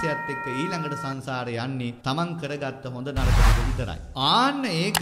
ස්පර්ශයත් එක්ක ඊළඟට සංසාරේ යන්නේ තමන් කරගත්ත හොඳ නරක දෙක විතරයි. ආන්න ඒක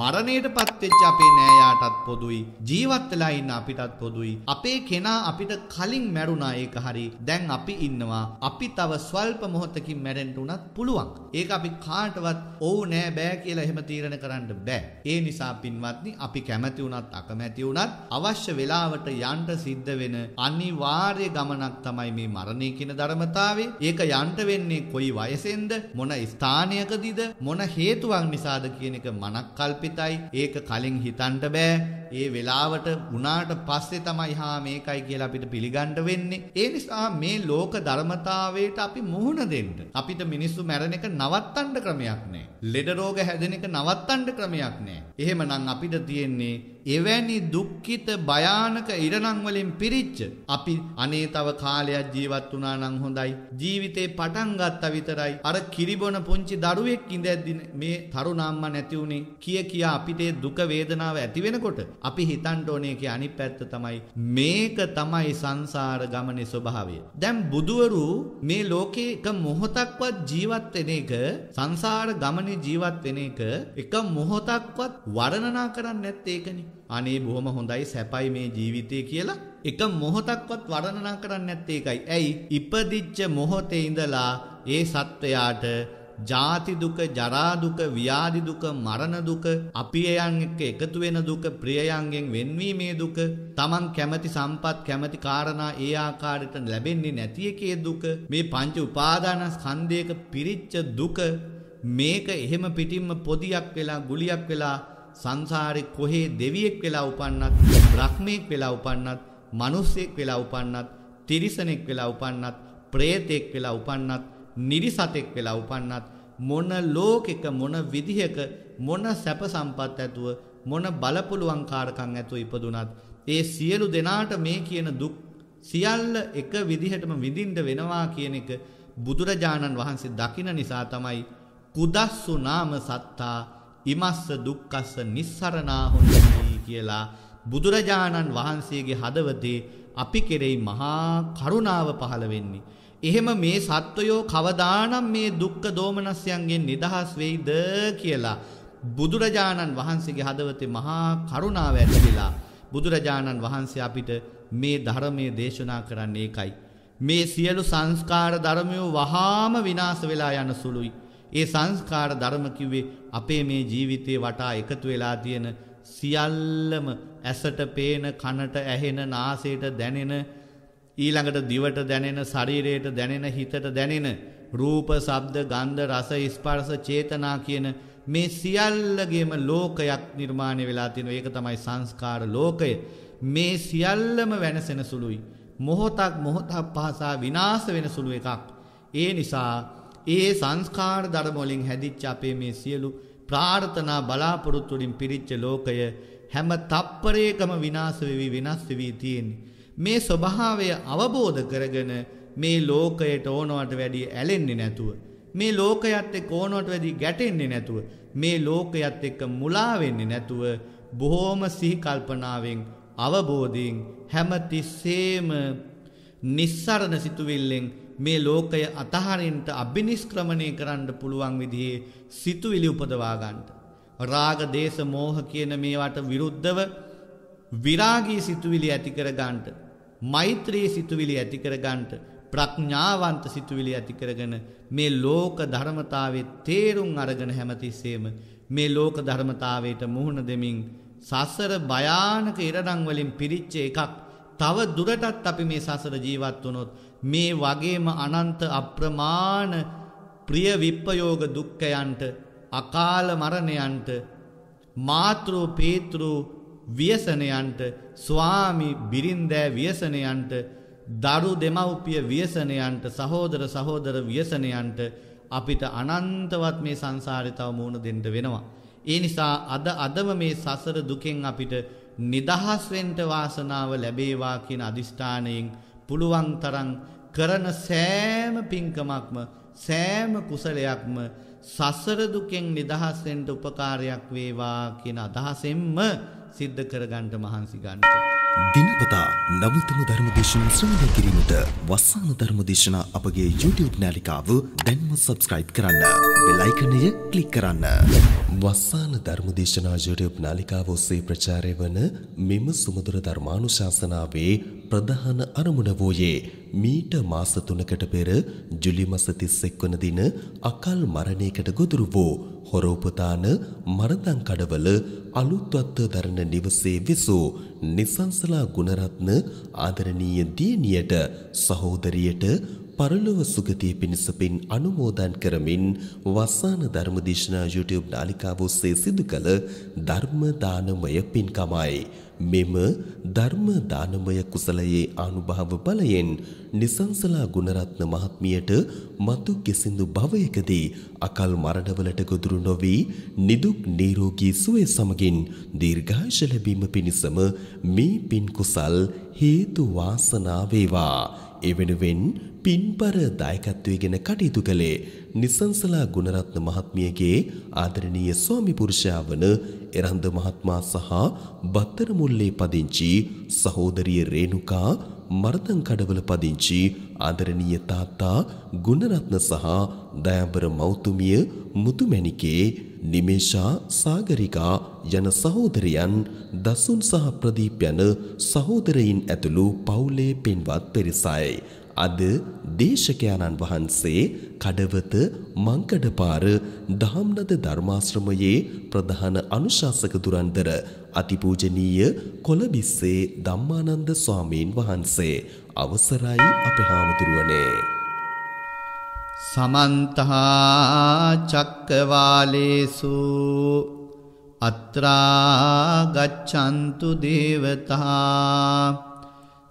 මරණයටපත් වෙච්ච අපේ නෑයාටත් පොදුයි. ජීවත් වෙලා ඉන්න අපිටත් පොදුයි. අපේ කෙනා අපිට කලින් මැරුණා ඒක හරි. දැන් අපි ඉන්නවා. අපි තව ස්වල්ප මොහොතකින් මැරෙන්න උනත් පුළුවන්. ඒක අපි කාටවත් ඔව් නෑ බෑ කියලා එහෙම තීරණ කරන්න බෑ. ඒ නිසා පින්වත්නි අපි කැමැති උනත් අකමැති උනත් අවශ්‍ය වෙලාවට යන්න සිද්ධ වෙන අනිවාර්ය ගමනක් තමයි මේ මරණය කියන ධර්මතාවේ. ඒක යන්න යන්ත වෙන්නේ කොයි වයසෙන්ද මොන ස්ථානයකදීද මොන හේතුවක් නිසාද කියන එක මනක්කල්පිතයි ඒක කලින් හිතන්න බෑ ඒ වෙලාවට වුණාට පස්සේ තමයි හා මේකයි කියලා අපිට පිළිගන්න වෙන්නේ ඒ නිසා මේ ලෝක ධර්මතාවයට අපි මුහුණ දෙන්න අපිට මිනිස්සු මැරෙන එක නවත්තන්න ක්‍රමයක් නැහැ ලෙඩ රෝග හැදෙන එක නවත්තන්න ක්‍රමයක් නැහැ එහෙමනම් අපිට තියෙන්නේ එවැනි දුක්ඛිත භයානක ඉරණම් වලින් පිරිච්ච අපි අනේ තව කාලයක් ජීවත් වුණා නම් හොඳයි ජීවිතේ පටන් ගත්තා විතරයි අර කිරිබොන පුංචි දරුවෙක් ඉඳද්දි මේ තරුණ අම්මා නැති උනේ කිය කියා අපිට දුක වේදනාව ඇති වෙනකොට අපි හිතන්න ඕනේ කිය අනිත් පැත්ත තමයි මේක තමයි සංසාර ගමනේ ස්වභාවය දැන් බුදුවරු මේ ලෝකේ එක මොහොතක්වත් ජීවත් වෙන එක සංසාර ගමනේ ජීවත් වෙන එක එක මොහොතක්වත් වර්ණනා කරන්නේ නැත් ඒකනේ අනේ බොහොම හොඳයි සැපයි මේ ජීවිතය කියලා එක මොහොතක්වත් වර්ණනා කරන්න නැත්තේ එකයි. ඇයි? ඉපදිච්ච මොහොතේ ඉඳලා ඒ සත්වයාට ජාති දුක, ජරා දුක, ව්‍යාධි දුක, මරණ දුක, අපියයන් එක්ක එකතු වෙන දුක, ප්‍රියයන්ගෙන් වෙන්වීමේ දුක, Taman කැමති සම්පත් කැමති කාරණා ඒ ආකාරයට ලැබෙන්නේ නැති එකේ දුක, මේ පංච උපාදානස්කන්ධයක පිරිච්ච දුක මේක එහෙම පිටින්ම පොදියක් වෙලා, ගුලියක් වෙලා සංසාරේ කොහේ දෙවියෙක් වෙලා උපන්නත් බ්‍රහ්මෙක් වෙලා උපන්නත් මිනිස්සෙක් වෙලා උපන්නත් තිරිසනෙක් වෙලා උපන්නත් ප්‍රේතෙක් වෙලා උපන්නත් නිරිසතෙක් වෙලා උපන්නත් මොන ලෝකෙක මොන විදිහක මොන සැප සම්පත් ඇතුව මොන බලපුලුවන්කාරකම් ඇතුව ඉපදුනත් ඒ සියලු දෙනාට මේ කියන දුක් සියල්ල එක විදිහටම විඳින්න වෙනවා කියන එක බුදුරජාණන් වහන්සේ දකින නිසා තමයි කුදස්සු නාම සත්තා ඉමස්ස දුක්කස්ස නිස්සරණා හොඳයි කියලා බුදුරජාණන් වහන්සේගේ හදවතේ අපි කෙරෙහි මහා කරුණාව පහළ වෙන්නේ. එහෙම මේ සත්වයෝ කවදානම් මේ දුක්ඛ දෝමනස්යන්ගෙන් නිදහස් වෙයිද කියලා බුදුරජාණන් වහන්සේගේ හදවතේ මහා කරුණාව ඇතිලා බුදුරජාණන් වහන්සේ අපිට මේ ධර්මයේ දේශනා කරන්නේ ඒකයි. මේ සියලු සංස්කාර ධර්මයෝ වහාම විනාශ වෙලා යන සුළුයි. ඒ සංස්කාර ධර්ම කිව්වේ අපේ මේ ජීවිතේ වටා එකතු වෙලා තියෙන සියල්ලම ඇසට පේන කනට ඇහෙන නාසයට දැනෙන ඊළඟට දිවට දැනෙන ශරීරයට දැනෙන හිතට දැනෙන රූප ශබ්ද ගන්ධ රස ස්පර්ශ චේතනා කියන මේ සියල්ලගේම ලෝකයක් නිර්මාණය වෙලා තියෙනවා. ඒක තමයි සංස්කාර ලෝකය. මේ සියල්ලම වෙනසෙන සුළුයි. මොහොතක් මොහොතක් පාසා විනාශ වෙන සුළු එකක්. ඒ නිසා ඒ සංස්කාර ධර්ම වලින් හැදිච්ච අපේ මේ සියලු ප්‍රාර්ථනා බලාපොරොත්තු වලින් පිරිච්ච ලෝකය හැම තප්පරයකම විනාශ වෙවි වෙනස් වෙවි තියෙන්නේ. මේ ස්වභාවය අවබෝධ කරගෙන මේ ලෝකයට ඕනවට වැඩිය ඇලෙන්නේ නැතුව මේ ලෝකයත් එක්ක ඕනවට වැඩිය ගැටෙන්නේ නැතුව මේ ලෝකයත් එක්ක මුලා වෙන්නේ නැතුව බොහෝම සිහි කල්පනාවෙන් අවබෝධයෙන් හැම තිස්සෙම නිස්සරණ සිතුවිල්ලෙන් මේ ලෝකය අතහරින්ට අභිනිස්ක්‍රමණය කරන්න පුළුවන් විදිහේ සිතුවිලි උපදවාගන්ට. රාග දේශ මෝහ කියන මේවට විරුද්ධව විරාගී සිතුවිලි ඇතිකර ගන්ට. මෛත්‍රයේ සිතුවිලි ඇතිකර ගන්ට ප්‍රඥාවන්ත සිතුවිලි ඇතිකරගෙන මේ ලෝක ධර්මතාවේ තේරුම් අරගෙන හැමතිස්සේම මේ ලෝක ධර්මතාවයට මුහුණ දෙමින් සසර භයානක ඉරඩංවලින් පිරිච්ච එකක් තව දුරටත් අපි මේ සසර ජීවත් වනොත් මේ වගේම අනන්ත අප්‍රමාණ ප්‍රිය විප්පයෝග දුක්කයන්ට අකාල මරණයන්ට මාතෘ පේතෘ ව්‍යසනයන්ට ස්වාමි බිරින්දෑ ව්‍යසනයන්ට දරු දෙමව්පිය ව්‍යසනයන්ට සහෝදර සහෝදර ව්‍යසනයන්ට අපිට අනන්තවත් මේ සංසාරිතව මූුණ දෙන්ට වෙනවා. ඒ නිසා අද අදම මේ සසර දුකෙන් අපිට නිදහස්වෙන්ට වාසනාව ලැබේවා කියන අධිෂ්ඨානයෙන් පුළුවන් තරන් කරන සෑම පින්කමක්ම සෑම කුසලයක්ම සසර දුකෙන් නිදහස් වෙන්න උපකාරයක් වේවා කියන අදහසෙන්ම සිද්ධ කරගන්න මහන්සි ගන්න. දිනපතා නවතම ධර්මදේශන ශ්‍රවණය කිරීමට වස්සාන ධර්මදේශනා අපගේ YouTube නාලිකාව දැන්ම subscribe කරන්න. බෙල් අයිකනය ක්ලික් කරන්න. වස්සාන ධර්මදේශනා YouTube නාලිකාව ඔස්සේ ප්‍රචාරය වන මෙම සුමధుර ධර්මානුශාසනාවේ ප්‍රධාන අරමුණ වූයේ මීට මාස තුනකට පෙර ජුලි මස 31 වන දින අකල් මරණයකට ගොදුරු වූ හොරෝපතාන මරදන් කඩවල අලුත්වත්ව දරන නිවසේ විසූ නිසංසලා ගුණරත්න ආදරණීය දියණියට සහෝදරියට පරලොව සුගතිය පිණිස පින් අනුමෝදන් කරමින් වස්සාන ධර්මදේශනා YouTube නාලිකාව ඔස්සේ සිදු කළ ධර්ම දානමය පින්කමයි. මෙම ධර්ම දානමය කුසලයේ ආනුභාව බලයෙන් නිසංසලා ගුණරත්න මහත්මියට මතු කිසිඳු භවයකදී අකල් මරණවලට ගොදුරු නොවි නිදුක් නිරෝගී සුවය සමගින් දීර්ඝායස ලැබීම පිණිසම මේ පින් කුසල් හේතු වාසනා වේවා. එවෙනුවෙන් පින්පර දායකත්වය ගැන කටයුතු කළේ නිසංසලා ගුණරත්න මහත්මියගේ ආදරණීය ස්වාමි පුරුෂයා වන එරන්ද මහත්මයා සහ බත්තර මුල්ලේ පදිංචි සහෝදරිය රේණුකා මර්තන් කඩවල පදිංචි ආදරණීය තාත්තා ගුණරත්න සහ දයාබර මෞතුමිය මුතුමැණිකේ නිමේෂා සාගරිකා යන සහෝදරයන් දසුන් සහ ප්‍රදීප් යන සහෝදරයින් ඇතුළු පවුලේ පින්වත් පිරිසයි අද දේශකයාණන් වහන්සේ කඩවත මංකඩපාර දහම්නද ධර්මාශ්‍රමයේ ප්‍රධාන අනුශාසක දුරන්දර අතිපූජනීය කොළඹිස්සේ ධම්මානන්ද ස්වාමීන් වහන්සේ අවසරයි අපේ හාමුදුරුවනේ සමන්ත චක්කවාලේසු අත්‍රා ගච්ඡන්තු දේවතා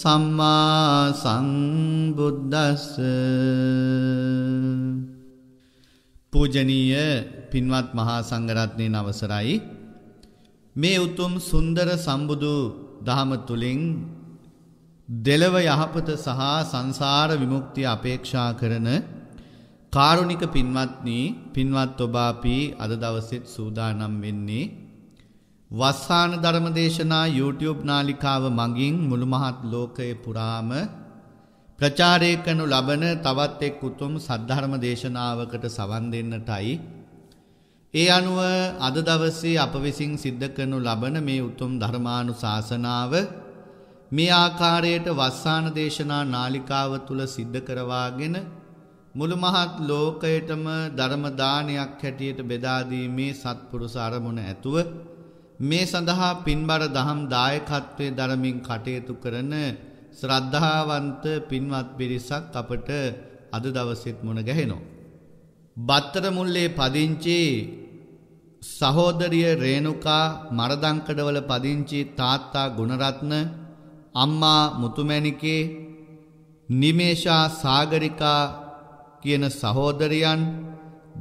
සම්මා සංබුද්දස්ස පූජනීය පින්වත් මහා සංඝරත්නයන් අවසරයි මේ උතුම් සුන්දර සම්බුදු දහම තුලින් දෙලව යහපත සහ සංසාර විමුක්තිය අපේක්ෂා කරන කාරුණික පින්වත්නි පින්වත් ඔබ අපි අද දවසෙත් සූදානම් වෙන්නේ වස්සාන ධර්මදේශනා YouTube නාලිකාව මගින් මුළුමහත් ලෝකය පුරාම ප්‍රචාරය කරනු ලබන තවත් එක් උතුම් සද්ධර්ම දේශනාවකට සවන් දෙන්නටයි. ඒ අනුව අද දවසේ අප විසින් සිද්ධ කරනු ලබන මේ උතුම් ධර්මානු ශාසනාව මේ ආකාරයට වස්සාන දේශනා නාලිකාව තුළ සිද්ධ කරවාගෙන මුළුමහත් ලෝකයටම ධර්මදානයක් හැටියට බෙදාදීමේ සත්පුරුස අරමුණ ඇතුව මේ සඳහා පින්බර දහම් දායකත්වය දරමින් කටයුතු කරන ශ්‍රද්ධාවන්ත පින්වත් පිරිසක් අපට අද දවසෙත් මුණ ගැහෙනවා. බත්තර මුල්ලේ පදිංචි සහෝදරිය රේණුකා මරදංකඩවල පදිංචි තාත්තා ගුණරත්න අම්මා මුතුමැණිකේ නිමේෂා සාගරිකා කියන සහෝදරයන්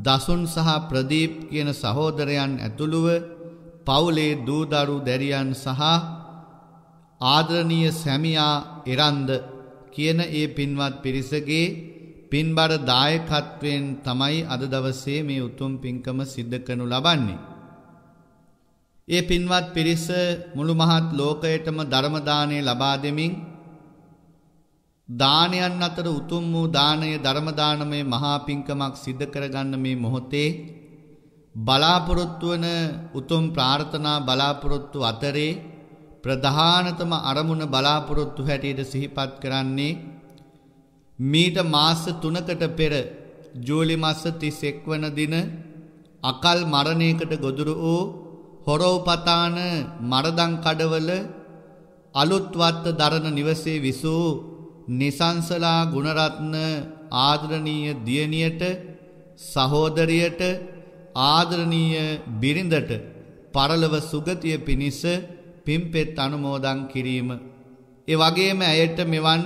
දසුන් සහ ප්‍රදීප් කියන සහෝදරයන් ඇතුළුව පවුලේ දූදරු දැරියන් සහ ආදරණීය සැමියා එරන්ද කියන ඒ පින්වත් පිරිසගේ පින්බර දායකත්වයෙන් තමයි අද දවසේ මේ උතුම් පින්කම සිද්ධ කරනු ලබන්නේ. ඒ පින්වත් පිරිස මුළු මහත් ලෝකයටම ධර්ම දාණය ලබා දෙමින් දානයන් අතර උතුම් වූ දාණය ධර්ම දානමේ මහා පින්කමක් සිද්ධ කරගන්න මේ මොහොතේ බලාපොරොත්තු වන උතුම් ප්‍රාර්ථනා බලාපොරොත්තු අතරේ ප්‍රධානතම අරමුණ බලාපොරොත්තු හැටියට සිහිපත් කරන්නේ මීට මාස 3කට පෙර ජූලි මාස 31 වන දින අකල් මරණයකට ගොදුරු වූ හොරෝපතාන මරදම් කඩවල අලුත්වත්ත දරණ නිවසේ විසූ නිසංසලා ගුණරත්න ආදරණීය දියණියට සහෝදරියට ආදරණීය බිරිඳට පරලව සුගතිය පිණිස පිම්පෙත් අනුමෝදන් කිරීම. ඒ වගේම ඇයට මෙවන්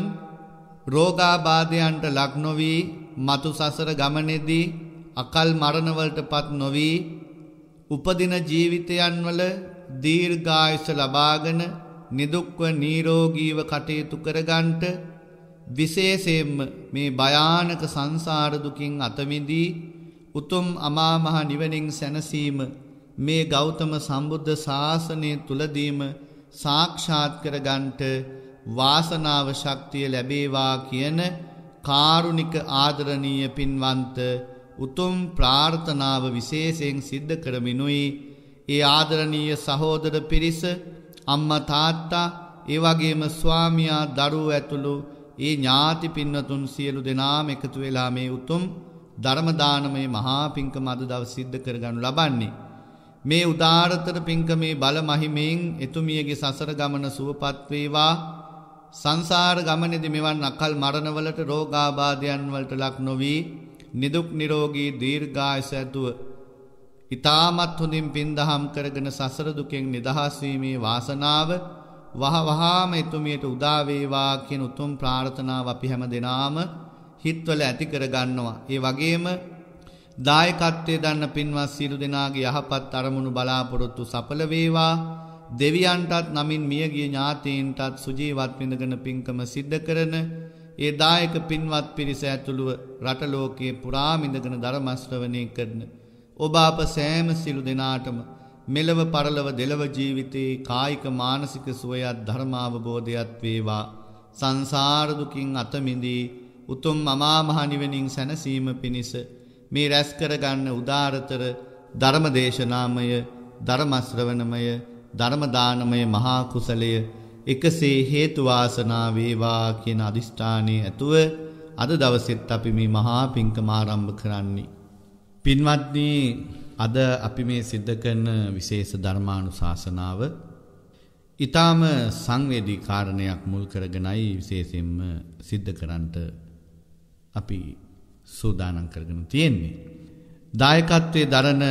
රෝගාබාධයන්ට ලක් නොවී මතු සසර ගමනේදී අකල් මරණවලට පත් නොවී උපදින ජීවිතයන් වල දීර්ඝායස ලබාගෙන නිදුක්ව නිරෝගීව කටයුතු කරගන්නට විශේෂයෙන්ම මේ භයානක සංසාර දුකින් අත මිදී උතුම් අමාමහ නිවනින් සැනසීම මේ ගෞතම සම්බුද්ධ ශාසනය තුලදීම සාක්ෂාත් කරගන්ට වාසනාව ශක්තිය ලැබේවා කියන කාරුණික ආදරණීය පින්වන්ත උතුම් ප්‍රාර්ථනාව විශේෂයෙන් සිද්ධ කරමිනුයි ඒ ආදරණීය සහෝදර පිරිස අම්මා තාත්තා ඒ වගේම ස්වාමියා දරුවෝ ඇතුළු ඒ ඥාති පින්වතුන් සියලු දෙනාම එකතු වෙලා මේ උතුම් ධර්මදානමේ මහා පිංකම අද දව සිද්ධ කරගනු ලබන්නේ. මේ උදාරතර පිංකමේ බල මහිමයෙන් එතුමියගේ සසර ගමන සුවපත්වේවා සංසාර ගමනෙදි මෙවන් අකල් මරණවලට රෝගාබාධයන් වලට ලක් නොවී නිදුක් නිරෝගී දීර්ඝායස ඇතුව ඊ타මත් හොඳින් පින්දහම් කරගෙන සසර දුකෙන් නිදහස් වීමේ වාසනාව වහ වහාම එතුමියට උදා වේවා කියන උතුම් ප්‍රාර්ථනාව අපි හැම දිනාම හිත්වල ඇති කරගන්නවා. ඒ වගේම දායකත්වය දන්න පින්වත් සියලු දෙනාගේ යහපත් අරමුණු බලාපොරොත්තු සඵල වේවා. දෙවියන්ටත් නමින් මියගිය ඥාතීන්ටත් සුජීවත් විඳගෙන පින්කම සිද්ධ කරන ඒ දායක පින්වත් පිරිස ඇතුළුව රට ලෝකයේ පුරාම ඉඳගෙන ධර්ම ශ්‍රවණය කරන ඔබ අප සෑම සිළු දෙනාටම මෙලව පරලව දෙලව ජීවිතේ කායික මානසික සුවයත් ධර්ම අවබෝධයත් වේවා සංසාර දුකින් අත මිදී උතුම් මමාමහනිවනින් සැනසීම පිණිස මේ රැස්කරගන්න උදාරතර ධර්මදේශනාමය ධර්මස්්‍රවනමය ධර්මදානමය මහාකුසලය එකසේ හේතුවාසනා වේවා කියන අධිෂ්ඨානය ඇතුව අද දවසෙත් අපි මේ මහා පිංකම ආරම්භ කරන්නේ. පින්වත්නී අද අපි මේ සිද්ධ කරන විශේෂ ධර්මානුශාසනාව ඊටාම සංවේදී කාරණයක් මුල් කරගෙනයි විශේෂයෙන්ම සිද්ධ කරන්නට අපි සූදානම් කරගෙන තියෙන්නේ. දායකත්වයේ දරන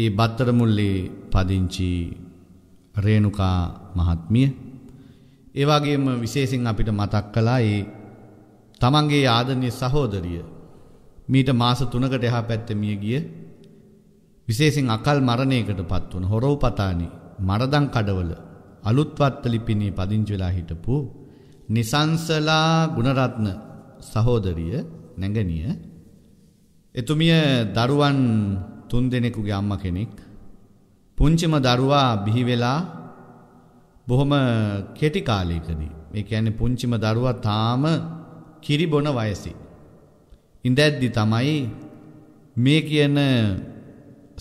ඒ බත්තරමුල්ලේ පදිංචි රේණුකා මහත්මිය ඒ වගේම විශේෂයෙන් අපිට මතක් කළා ඒ තමන්ගේ ආදරණීය සහෝදරිය මීට මාස 3කට එහා පැත්තේ මිය ගිය විශේෂයෙන් අකල් මරණයකටපත් වුණ හොරෝපතානි මරදම් කඩවල අලුත් වත්තලි පිණේ පදිංචි වෙලා හිටපු නිසංසලා ගුණරත්න සහෝදරිය නැගණිය එතුමිය දරුවන් තුන් දෙනෙකුගේ අම්ම කෙනෙක් පුංචිම දරුවා බිහි වෙලා බොහොම කෙටි කාලයකදී මේ කියන්නේ පුංචිම දරුවා තාම කිරි බොන වයසේ ඉඳද්දි තමයි මේ කියන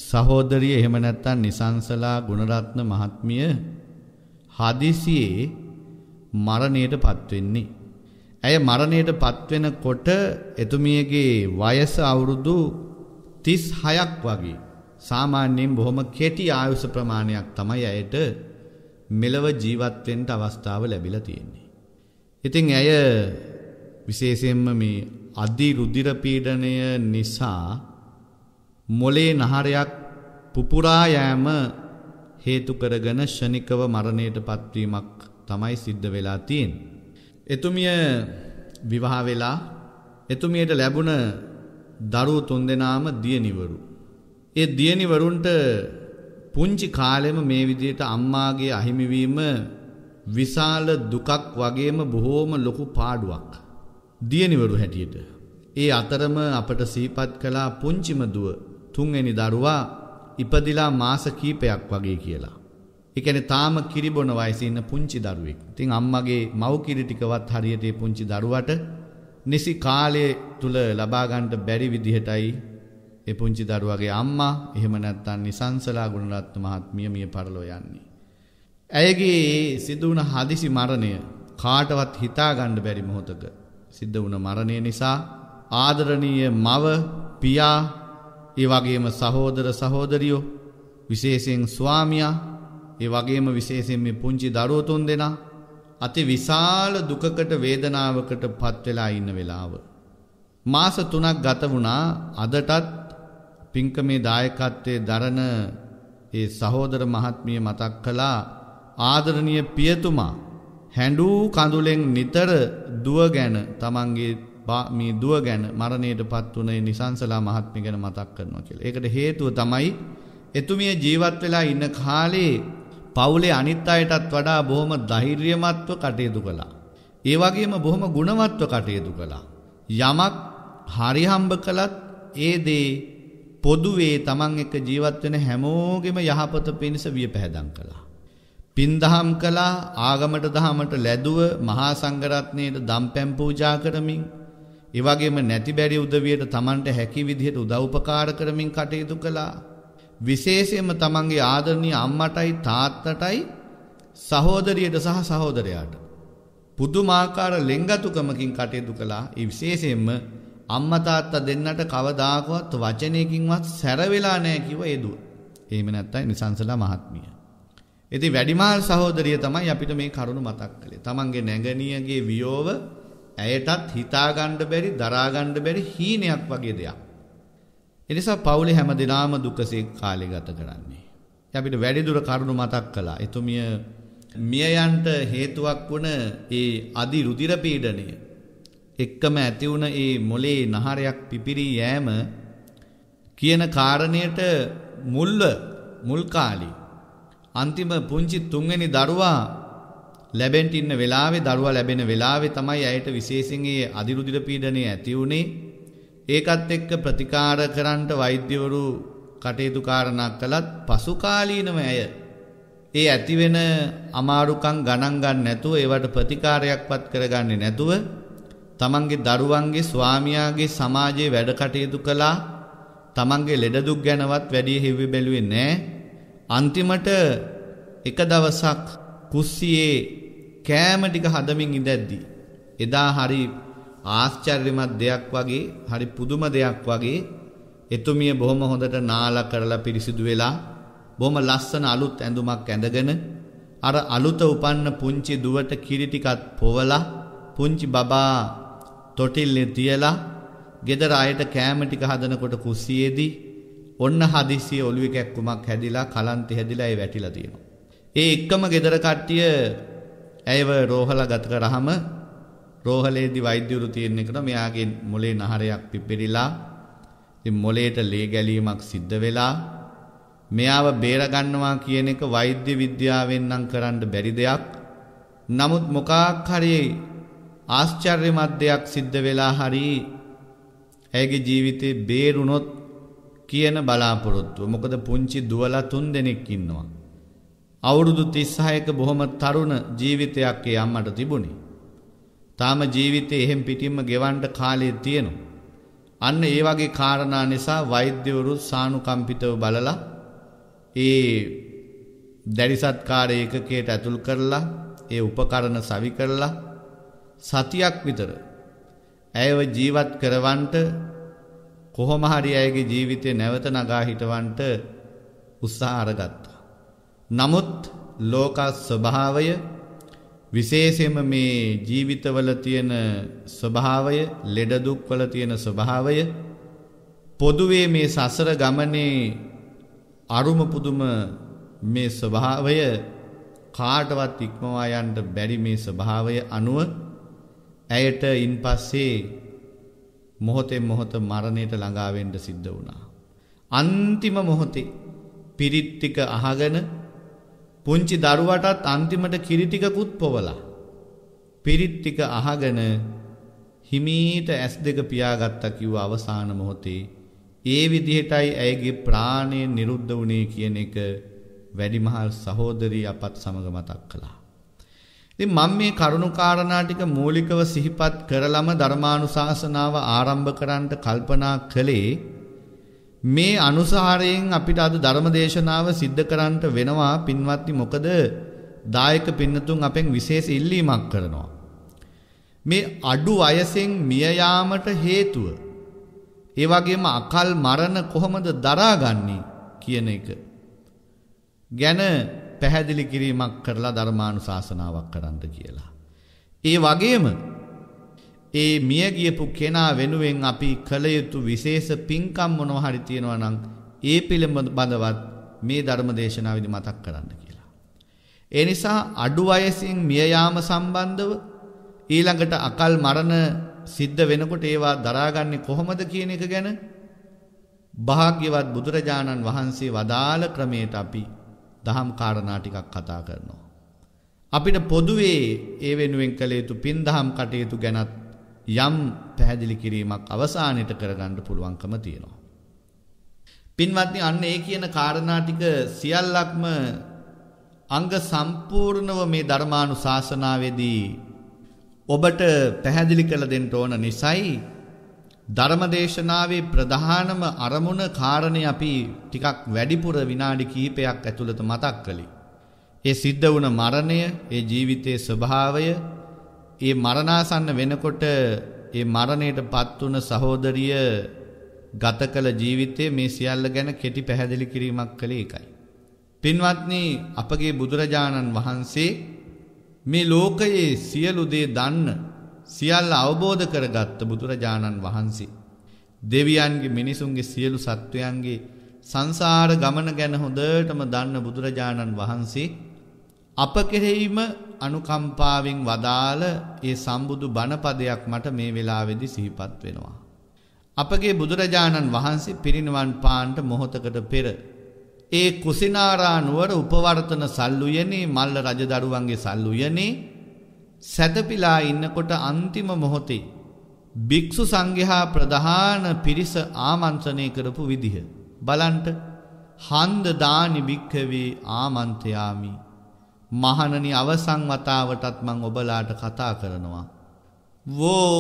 සහෝදරිය එහෙම නැත්තම් නිසංසලා ගුණරත්න මහත්මිය හදිසියේ මරණයටපත් වෙන්නේ ඇය මරණයට පත්වෙනකොට එතුමියගේ වයස අවුරුදු 36ක් වගේ සාමාන්‍යයෙන් බොහොම කෙටි ආයුෂ ප්‍රමාණයක් තමයි ඇයට මෙලව ජීවත් වෙන්න අවස්ථාව ලැබිලා තියෙන්නේ. ඉතින් ඇය විශේෂයෙන්ම මේ අධි රුධිර පීඩනය නිසා මොලේ නහරයක් පුපුරා යෑම හේතු කරගෙන ෂණිකව මරණයට පත්වීමක් තමයි සිද්ධ වෙලා තියෙන්නේ. එතුමිය විවාහ වෙලා එතුමියට ලැබුණ දරුවෝ තුන්දෙනාම දියණිවරු. ඒ දියණිවරුන්ට පුංචි කාලෙම මේ විදිහට අම්මාගේ අහිමිවීම විශාල දුකක් වගේම බොහෝම ලොකු පාඩුවක්. දියණිවරු හැටියට. ඒ අතරම අපට සීපත් කළා පුංචිම දුව තුන්වෙනි දරුවා ඉපදිලා මාස කීපයක් වගේ කියලා. එකන තාම කිරිබොන වයිසින්න පුංචි දරුවෙක්. තින් අම්මගේ මවකිරිටිකවත් හරියට පුංචි දරුවට නිසි කාලය තුළ ලබාගන්ට බැරි විදිහටයි එ පුංචි දරුවගේ අම්මා එහෙමනැත්තන් නිසංසලා ගුණරත්තු මහත්මිය මිය පරලෝ යන්නේ. ඇයගේ සිදුවන හදිසි මරණය කාටවත් හිතාගණ්ඩ බැරි මොහොතක. සිද්ධ වුණ මරණය නිසා ආදරණීය මව පියා ඒ වගේම සහෝදර සහෝදරියෝ විශේෂයෙන් ස්වාමයා ඒ වගේම විශේෂයෙන් මේ පුංචි දරුවෝ තුන් දෙනා අති විශාල දුකකට වේදනාවකට පත් වෙලා ඉන්න වෙලාව. මාස 3ක් ගත වුණා අදටත් පින්කමේ දායකත්වයේ දරන ඒ සහෝදර මහත්මිය මතක් කළා ආදරණීය පියතුමා හැඬූ කඳුලෙන් නිතර දුව ගැන තමන්ගේ මේ දුව ගැන මරණයටපත් වුණේ නිසංසලා මහත්මිය ගැන මතක් කරනවා කියලා. ඒකට හේතුව තමයි එතුමිය ජීවත් වෙලා ඉන්න කාලේ පවුලේ අනිත් අයටත් වඩා බොහොම ධෛර්යමත්ව කටයුතු කළා. ඒ වගේම බොහොම ගුණවත්ව කටයුතු කළා. යමක් හරි හම්බ කළත් ඒ දේ පොදුවේ Taman එක ජීවත් වෙන හැමෝගෙම යහපත පිණිස වියපැහැදම් කළා. පින්දහම් කළා ආගමට දහමට ලැබුව මහා සංඝරත්නයේ දම්පැම් පූජා කරමින් ඒ වගේම නැති බැරි උදවියට Tamanට හැකි විදිහට උදව් උපකාර කරමින් කටයුතු කළා. විශේෂයෙන්ම තමන්ගේ ආදරණීය අම්මටයි තාත්තටයි සහෝදරියට සහ සහෝදරයාට පුදුමාකාර ලෙන්ගතුකමකින් කටයුතු කළා. ඒ විශේෂයෙන්ම අම්මා තාත්තා දෙන්නට කවදාකවත් වචනයකින්වත් සැර වෙලා නැහැ කිව්ව ඒ දුව. එහෙම නැත්තම් නිසංසලා මහත්මිය. ඉතින් වැඩිමාල් සහෝදරිය තමයි අපිට මේ කරුණ මතක් කළේ. තමන්ගේ නැගණියගේ වියෝව ඇයටත් හිතාගන්න බැරි දරාගන්න බැරි හීනයක් වගේ දෙයක්. එනිසා පවුලේ හැම දිනාම දුකසේ කාලය ගත කරන්නේ. අපිට වැඩිදුර කරුණු මතක් කළා. එතුමිය මියයන්ට හේතුවක් වුණ ඒ අදි රුධිර පීඩනය එක්කම ඇති වුණ ඒ මොලේ නහරයක් පිපිරී යෑම කියන කාරණයට මුල්ව මුල් කාලේ අන්තිම පුංචි තුන්වෙනි දරුවා ලැබෙන්න ඉන්න වෙලාවේ දරුවා ලැබෙන වෙලාවේ තමයි ඇයට විශේෂයෙන් ඒ අදිරුදිර පීඩනය ඇති වුණේ ඒකත් එක්ක ප්‍රතිකාර කරන්නට වෛද්‍යවරු කටයුතු කාරණා කළත් පසුකාලීනව ඇය ඒ ඇතිවෙන අමාරුකම් ගණන් ගන්න නැතුව ඒවට ප්‍රතිකාරයක්වත් කරගන්නේ නැතුව තමන්ගේ දරුවන්ගේ ස්වාමියාගේ සමාජයේ වැඩ කටයුතු කළා තමන්ගේ ලෙඩ දුක් ගැනවත් වැඩි හිවි බැලුවේ නැහැ අන්තිමට එක දවසක් කුස්සියේ කෑම ටික හදමින් ඉඳද්දි එදා හරි ආශ්චර්යමත් දෙයක් වගේ හරි පුදුම දෙයක් වගේ එතුමිය බොහොම හොඳට නාලා කරලා පිරිසිදු වෙලා බොහොම ලස්සන අලුත් ඇඳුමක් ඇඳගෙන අර අලුත උපන්න පුංචි දුවට කිරි ටිකත් පොවලා පුංචි බබා තොටිල්ලේ තියලා ගෙදර අයට කෑම ටික හදනකොට කුස්සියේදී ඔන්න හදිසිය ඔළුවේ කැක්කුමක් හැදිලා කලන්ත හැදිලා ඒ වැටිලා තියෙනවා. ඒ එක්කම ගෙදර කට්ටිය ඇයව රෝහලා ගත කරාම රෝහලේදී වෛද්‍යවරු තියෙන එකට මෙයාගේ මොලේ නහරයක් පිපිරිලා ඉතින් මොලේට ලේ ගැලීමක් සිද්ධ වෙලා මෙයාව බේරගන්නවා කියන එක වෛද්‍ය විද්‍යාවෙන් නම් කරන්න බැරි දෙයක්. නමුත් මොකක් හරි ආශ්චර්යමත් දෙයක් සිද්ධ වෙලා හරි ඇයගේ ජීවිතේ බේරුණොත් කියන බලාපොරොත්තුව. මොකද පුංචි දුවලා තුන් දෙනෙක් ඉන්නවා. අවුරුදු 36ක බොහොම තරුණ ජීවිතයක් ඒ අම්මට තිබුණේ. තාම ජීවිතේ එහෙම් පිටින්ම ගෙවන්න කාලය තියෙනවා. අන්න ඒ වගේ කාරණා නිසා වෛද්‍යවරු සානුකම්පිතව බලලා ඒ දැරිසත්කාර ඒකකයට ඇතුල් කරලා ඒ උපකරණ සවි කරලා සතියක් විතර ඇයව ජීවත් කරවන්ට කොහොම හරි ඇයගේ ජීවිතේ නැවත නගා හිටවන්ට උත්සාහ අරගත්තා. නමුත් ලෝක ස්වභාවය විශේෂයෙන්ම මේ ජීවිතවල තියෙන ස්වභාවය, ලෙඩ දුක්වල තියෙන ස්වභාවය පොදුවේ මේ සසර ගමනේ අරුම පුදුම මේ ස්වභාවය කාටවත් ඉක්මවා යන්න බැරි මේ ස්වභාවය අනුව ඇයට ඉන්පස්සේ මොහොතෙන් මොහොත මරණයට ළඟා වෙන්න සිද්ධ වුණා. අන්තිම මොහොතේ පිරිත් ටික අහගෙන පුංචි දරුවටත් අන්තිමට කිරිටිකකුත් පොවලා. පිරිත්තික අහගෙන හිමීට ඇස් දෙක පියාගත්තා කිව්ව අවසාන මොහොතේ ඒ විදිහටයි ඇයගේ ප්‍රාණය නිරුද්ධ වුණේ කියන එක වැඩිමහල් සහෝදරී අපත් සමග මතක් කළා. ඉතින් මම මේ කරුණාකාරණා ටික මූලිකව සිහිපත් කරලම ධර්මානුශාසනාව ආරම්භ කරන්නට කල්පනා කළේ මේ අනුසාරයෙන් අපිට අද ධර්මදේශනාව සිද්ධ කරන්නට වෙනවා පින්වත්නි මොකද දායක පින්නතුන් අපෙන් විශේෂ ඉල්ලීමක් කරනවා මේ අඩු වයසෙන් මිය යාමට හේතුව ඒ වගේම අකල් මරණ කොහොමද දරාගන්නේ කියන එක ගැන පැහැදිලි කිරීමක් කරලා ධර්මානුශාසනාවක් කරන්න කියලා ඒ වගේම ඒ මියගියපු කෙනා වෙනුවෙන් අපි කළයුතු විශේෂ පින්කම් මොනොහරි තියෙනවා නම් ඒ පිළිබඳ බඳවත් මේ ධර්ම දේශනාවදි මතක් කරන්න කියලා. ඒ නිසා අඩු වයසින් මිය යාම සම්බන්ධව ඊළඟට අකල් මරණ සිද්ධ වෙනකොට ඒවා දරාගන්නේ කොහොමද කියන එක ගැන භාග්‍යවත් බුදුරජාණන් වහන්සේ වදාළ ක්‍රමයට අපි දහම් කාරණා ටිකක් කතා කරනවා. අපිට පොදුවේ ඒ වෙනුවෙන් කළ යුතු පින් දහම් කටයුතු ගැනත් යම් පැහැදිලි කිරීමක් අවසානයට කරගන්න පුළුවන්කම තියෙනවා. පින්වත්නි අන්න ඒ කියන කාරණා ටික සියල්ලක්ම අංග සම්පූර්ණව මේ ධර්මානුශාසනාවේදී ඔබට පැහැදිලි කළ දෙන්න ඕන නිසායි ධර්මදේශනාවේ ප්‍රධානම අරමුණ කාරණේ අපි ටිකක් වැඩිපුර විනාඩි කිහිපයක් ඇතුළත මතක් කළේ. ඒ සිද්ධ වුණ මරණය, ඒ ජීවිතයේ ස්වභාවය, ඒ මරණාසන්න වෙනකොට ඒ මරණයට පත් වුණ සහෝදරිය ගත කළ ජීවිතයේ මේ සියල්ල ගැන කෙටි පැහැදිලි කිරීමක් කළේ ඒකයි. පින්වත්නි අපගේ බුදුරජාණන් වහන්සේ මේ ලෝකයේ සියලු දේ දන්න සියල්ල අවබෝධ කරගත්ත බුදුරජාණන් වහන්සේ දෙවියන්ගේ මිනිසුන්ගේ සියලු සත්වයන්ගේ සංසාර ගමන ගැන හොඳටම දන්න බුදුරජාණන් වහන්සේ අප කෙරෙහිම අනුකම්පාවෙන් වදාළ ඒ සම්බුදු බණපදයක් මට මේ වෙලාවේදී සිහිපත් වෙනවා. අපගේ බුදුරජාණන් වහන්සේ පිරිනිවන් පාන්ට මොහොතකට පෙර ඒ කුසිනාරා නුවර උපවර්තන සල්ුයනේ මල්ල රජදරුවන්ගේ සල්ුයනේ සැතපීලා ඉන්නකොට අන්තිම මොහොතේ භික්ෂු සංඝයා ප්‍රධාන පිරිස ආමන්ත්‍රණය කරපු විදිහ බලන්ට හන්ද දානි භික්ඛවේ ආමන්ත්‍යාමි මහණනි අවසං වතාවටත් මං ඔබලාට කතා කරනවා. වෝ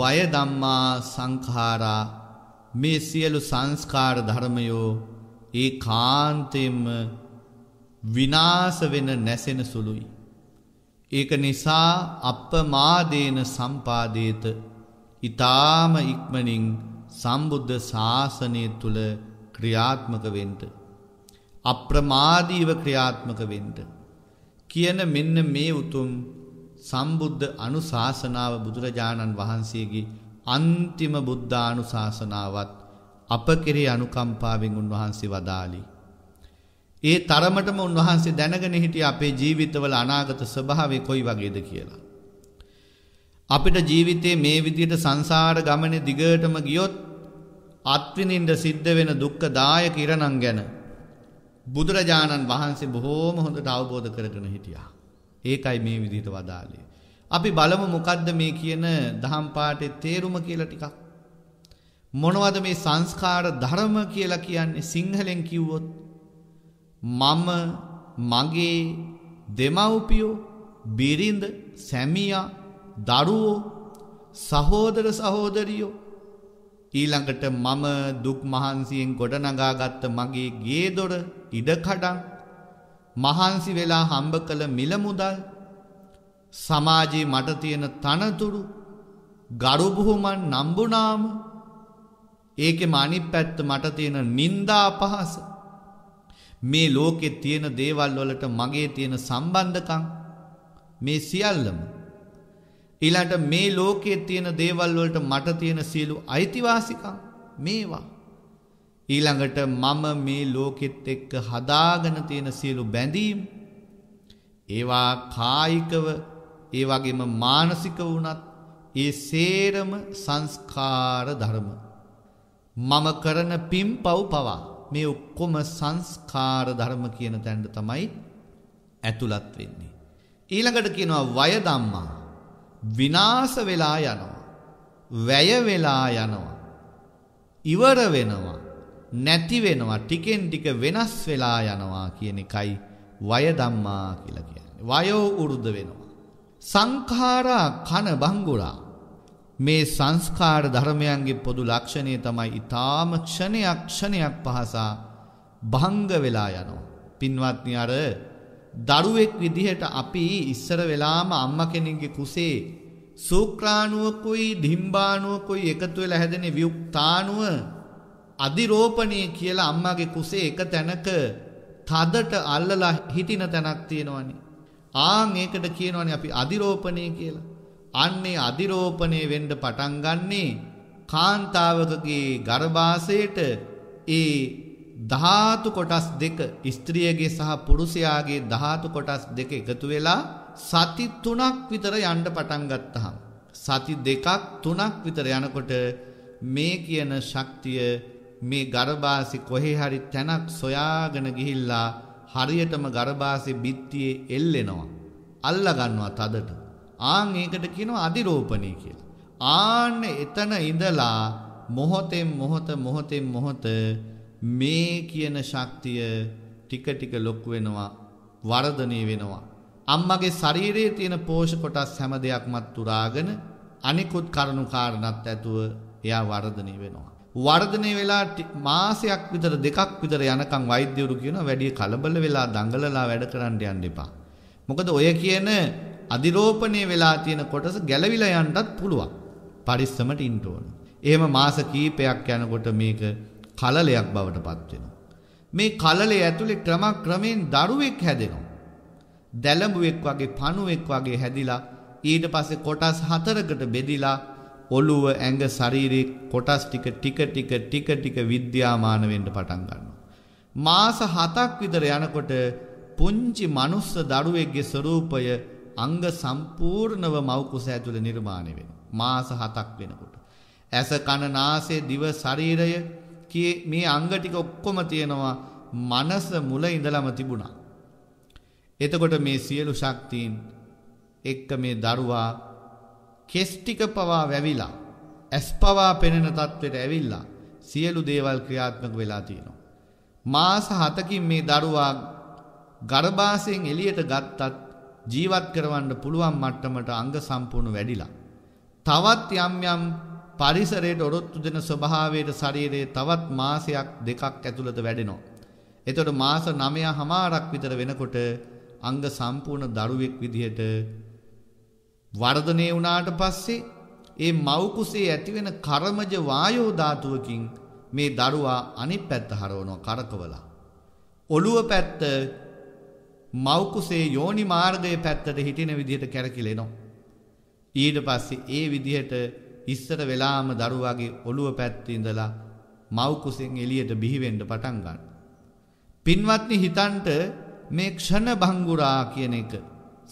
වයදම්මා සංඛාරා මේ සියලු සංස්කාර ධර්මයෝ ඒ කාන්තෙම විනාස වෙන නැසෙන සුළුයි. ඒක නිසා අපමාදේන සම්පාදේත ඊ타ම ඉක්මනින් සම්බුද්ධ ශාසනය තුල ක්‍රියාත්මක වෙන්න අප්‍රමාදීව ක්‍රියාත්මක වෙන්න කියන මෙන්න මේ උතුම් සම්බුද්ධ අනුශාසනාව බුදුරජාණන් වහන්සේගේ අන්තිම බුද්ධානුශාසනාවත් අප කෙරේ අනුකම්පාවෙන් උන්වහන්සේ වදාළි. ඒ තරමටම උන්වහන්සේ දැනගෙන හිටිය අපේ ජීවිතවල අනාගත ස්වභාවය කොයි වගේද කියලා. අපිට ජීවිතේ මේ විදියට සංසාර ගමනේ දිගටම ගියොත් අත්විඳින්න සිද්ධ වෙන දුක්ඛදායක ඉරණම් ගැන බුදුරජාණන් වහන්සේ බොහෝම හොඳට අවබෝධ කරගෙන හිටියා. ඒකයි මේ විදිහට වදාළේ. අපි බලමු මොකද්ද මේ කියන දහම් පාඩේ තේරුම කියලා ටිකක්. මොනවද මේ සංස්කාර ධර්ම කියලා කියන්නේ සිංහලෙන් කිව්වොත් මම මගේ දෙමව්පියෝ බිරිඳ සැමියා දරුවෝ සහෝදර සහෝදරියෝ ඊළඟට මම දුක් මහන්සියෙන් ගොඩනගාගත්ත මගේ ගේදොර ඉඩකඩම් මහන්සි වෙලා හම්බ කළ මිල මුදල් සමාජයේ මට තියෙන තනතුරු ගරුබුහුමන් නම්බුනාම ඒකෙම අනිත් පැත්ත මට තියෙන නිന്ദා අපහාස මේ ලෝකේ තියෙන දේවල් වලට මගේ තියෙන සම්බන්ධකම් මේ සියල්ලම ඊළඟට මේ ලෝකයේ තියෙන දේවල් වලට මට තියෙන සියලු අයිතිවාසිකම් මේවා. ඊළඟට මම මේ ලෝකෙත් එක්ක හදාගෙන තියෙන සියලු බැඳීම් ඒවා කායිකව ඒ වගේම මානසික වුණත් ඒ සේරම සංස්කාර ධර්ම. මම කරන පින් පව් පවා මේ ඔක්කොම සංස්කාර ධර්ම කියන තැන්ට තමයි ඇතුළත් වෙන්නේ. ඊළඟට කියනවා වය දම්මා විනාස වෙලා යනවා. වැය වෙලා යනවා. ඉවර වෙනවා. නැති වෙනවා. ටිකෙන් ටික වෙනස් වෙලා යනවා කියන එකයි වය ධම්මා කියලා කියන්නේ. වයෝ වෘද්ධ වෙනවා. සංඛාරා කන බංගුරා. මේ සංස්කාර ධර්මයන්ගේ පොදු ලක්ෂණය තමයි ඊ타ම ක්ෂණයක් ක්ෂණයක් පහසා භංග වෙලා යනවා. පින්වත්නි අර දරුවෙක් විදිහට අපි ඉස්සර වෙලාම අම්ම කෙනෙක්ගේ කුසේ සූක්‍රාණුවකුයි දිම්බාණුවකුයි එකතු වෙලා හැදෙන ව්‍යුක්තාණුව අධිරෝපණය කියලා අම්මගේ කුසේ එක තැනක තදට අල්ලලා හිටින තැනක් තියෙනවනේ. ආන් ඒකට කියනවනේ අපි අධිරෝපණය කියලා. අන්නේ අධිරෝපණය වෙන්න පටන් ගන්නේ කාන්තාවකගේ ගර්භාෂයට ඒ ධාතු කොටස් දෙක ස්ත්‍රියගේ සහ පුරුෂයාගේ ධාතු කොටස් දෙක එකතු වෙලා සති තුනක් විතර යන්න පටන් ගත්තහම සති දෙකක් තුනක් විතර යනකොට මේ කියන ශක්තිය මේ ගර්භාසි කොහේ හරි තැනක් සොයාගෙන ගිහිල්ලා හරියටම ගර්භාසි බිත්තියේ එල්ලෙනවා අල්ලා ගන්නවා තදට ආන් ඒකට කියනවා අධිරෝපණය කියලා ආන්න එතන ඉඳලා මොහොතෙන් මොහොත මොහොතෙන් මොහොත මේ කියන ශක්තිය ටික ටික ලොකු වෙනවා වර්ධනය වෙනවා. අම්මගේ ශරීරයේ තියෙන පෝෂ කොටස් හැම දෙයක්මත් තුරාගෙන අනිකුත් කරුණු කාරණත් ඇතුව එයා වර්ධනය වෙනවා. වර්ධනය වෙලා මාසයක් විතර දෙකක් විතර යනකම් වෛද්‍යවරු කියන වැඩිය කලබල වෙලා දඟලලා වැඩ කරන්න යන්න එපා. මොකද ඔය කියන අධිරෝපණය වෙලා තියෙන කොටස ගැලවිලා යන්නත් පුළුවන්. පරිස්සමට ඉන්න ඕන. එහෙම මාස කීපයක් යනකොට මේක කලලයක් බවට පත්වෙනවා. මේ කලලේ ඇතුලේ ක්‍රමක්‍රමයෙන් දරුවෙක් හැදෙනවා. දැලඹුවෙක් වගේ පණුවෙක් වගේ හැදිලා ඊට පස්සේ කොටස් හතරකට බෙදිලා ඔළුව ඇඟ ශරීරේ කොටස් ටික ටික ටික ටික ටික විද්‍යාමාන වෙන්න පටන් ගන්නවා. මාස 7ක් විතර යනකොට පුංචි මනුස්ස දරුවෙක්ගේ ස්වરૂපය අංග සම්පූර්ණව මව් කුස ඇතුළේ නිර්මාණය වෙනවා. මාස 7ක් වෙනකොට. ඇස කන නාසය දිව ශරීරය කියේ මේ අංග ටික ඔක්කොම තියෙනවා මනස මුල ඉඳලම තිබුණා. එතකොට මේ සියලු ශක්තියින් එක්ක මේ දරුවා කෙස් ටික පවා වැවිලා ඇස් පවා පෙනෙන තත්ත්වයට ඇවිල්ලා සියලු දේවල් ක්‍රියාත්මක වෙලා තියෙනවා. මාස 7කින් මේ දරුවා ගර්භාෂයෙන් එළියට ගත්තත් ජීවත් කරවන්න පුළුවන් මට්ටමට අංග සම්පූර්ණ වැඩිලා. තවත් යම් යම් පරිසරයට ඔරොත්තු දෙන ස්වභාවයට ශරීරයේ තවත් මාසයක් දෙකක් ඇතුළත වැඩෙනවා. එතකොට මාස 9 හමාරක් විතර වෙනකොට අංග සම්පූර්ණ දරුවෙක් විදිහට වර්ධනය වුණාට පස්සේ ඒ මව් කුසේ ඇතිවෙන කර්මජ වායෝ ධාතුවකින් මේ දරුවා අනිත් පැත්ත හරවනවා කරකවලා. ඔළුව පැත්ත මව් කුසේ යෝනි මාර්ගයේ පැත්තට හිටින විදිහට කැරකිලෙනවා. ඊට පස්සේ ඒ විදිහට ඉස්සර වෙලාම දරුවාගේ ඔළුව පැත්තේ ඉඳලා මව් කුසෙන් එළියට බිහි වෙන්න පටන් ගන්න. පින්වත්නි හිතන්ට මේ ක්ෂණ බංගුරා කියන එක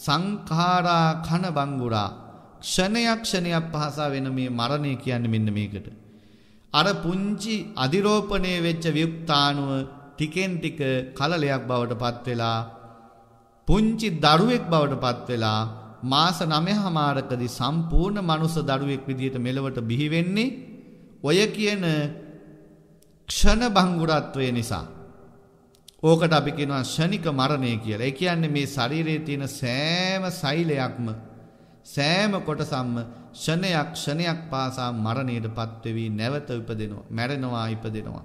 සංඛාරා කන බංගුරා ක්ෂණයක් ක්ෂණයක් පහසා වෙන මේ මරණය කියන්නේ මෙන්න මේකට. අර පුංචි අධිරෝපණය වෙච්ච වියුක්තාණුව ටිකෙන් ටික කලලයක් බවට පත් වෙලා පුංචි දරුවෙක් බවට පත් වෙලා මාස 9මාරකදී සම්පූර්ණ මනුස්ස දරුවෙක් විදියට මෙලවට බිහි වෙන්නේ ඔය කියන ක්ෂණ භංගුරත්වය නිසා. ඕකට අපි කියනවා ෂණික මරණය කියලා. ඒ කියන්නේ මේ ශරීරයේ තියෙන සෑම සෛලයක්ම සෑම කොටසම්ම ෂණයක් ෂණයක් පාසා මරණයටපත් වෙවි නැවත ඉපදෙනවා, මැරෙනවා, ඉපදෙනවා.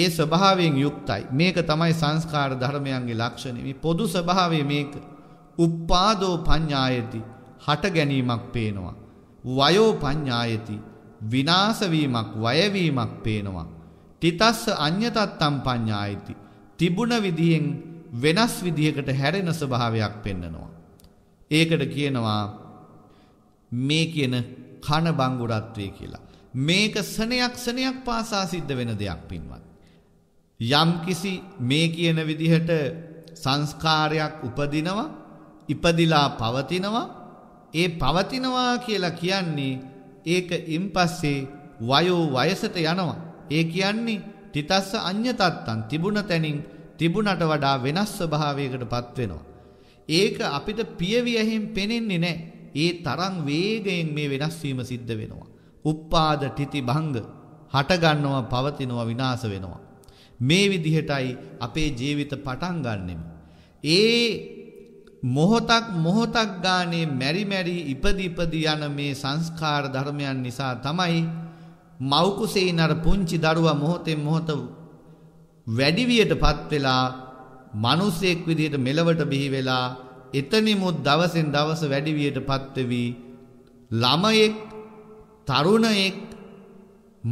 ඒ ස්වභාවයෙන් යුක්තයි. මේක තමයි සංස්කාර ධර්මයන්ගේ ලක්ෂණය. මේ පොදු ස්වභාවය මේක. උප්පාදෝ පඤ්ඥායති හටගැනීමක් පේනවා. වයෝ පඤ්ඥායති විනාසවීමක් වයවීමක් පේනවා. තිතස්ස අන්‍යතත්තම් පඤ්ඥායිති. තිබුණ විදිහෙන් වෙනස් විදිහකට හැරෙන ස්වභාවයක් පෙන්නනවා. ඒකට කියනවා මේ කියන කන බංගුරත්වය කියලා. මේක සනයක් සනයක් පාසා සිද්ධ වෙන දෙයක් පින්වත්. යම් කිසි මේ කියන විදිහට සංස්කාරයක් උපදිනවා ඉපදිලා පවතිනවා ඒ පවතිනවා කියලා කියන්නේ ඒක ඉන්පස්සේ වයෝ වයසට යනවා. ඒ කියන්නේ තිතස්ස අඤ්‍යතත්තන් තිබුණ තැනින් තිබුණට වඩා වෙනස් ස්වභාවයකට පත්වෙනවා. ඒක අපිට පියවියෙන් පෙනෙන්නේ නැහැ. ඒ තරම් වේගයෙන් මේ වෙනස් වීම සිද්ධ වෙනවා. උප්පාද තితి භංග හටගන්නවා පවතිනවා විනාශ වෙනවා. මේ විදිහටයි අපේ ජීවිත පටන් ගන්නෙම. ඒ මොහොතක් මොහොතක් ගානේ මෙරි මෙරි ඉපදි ඉපදි යන මේ සංස්කාර ධර්මයන් නිසා තමයි මව්කුසේ නර පුංචි දරුවා මොහොතෙන් මොහොත වැඩිවියටපත් වෙලා මිනිසෙක් විදිහට මෙලවට බිහි වෙලා එතනිමුත් දවසෙන් දවස වැඩිවියටපත් වෙවි ළමයෙක් තරුණයෙක්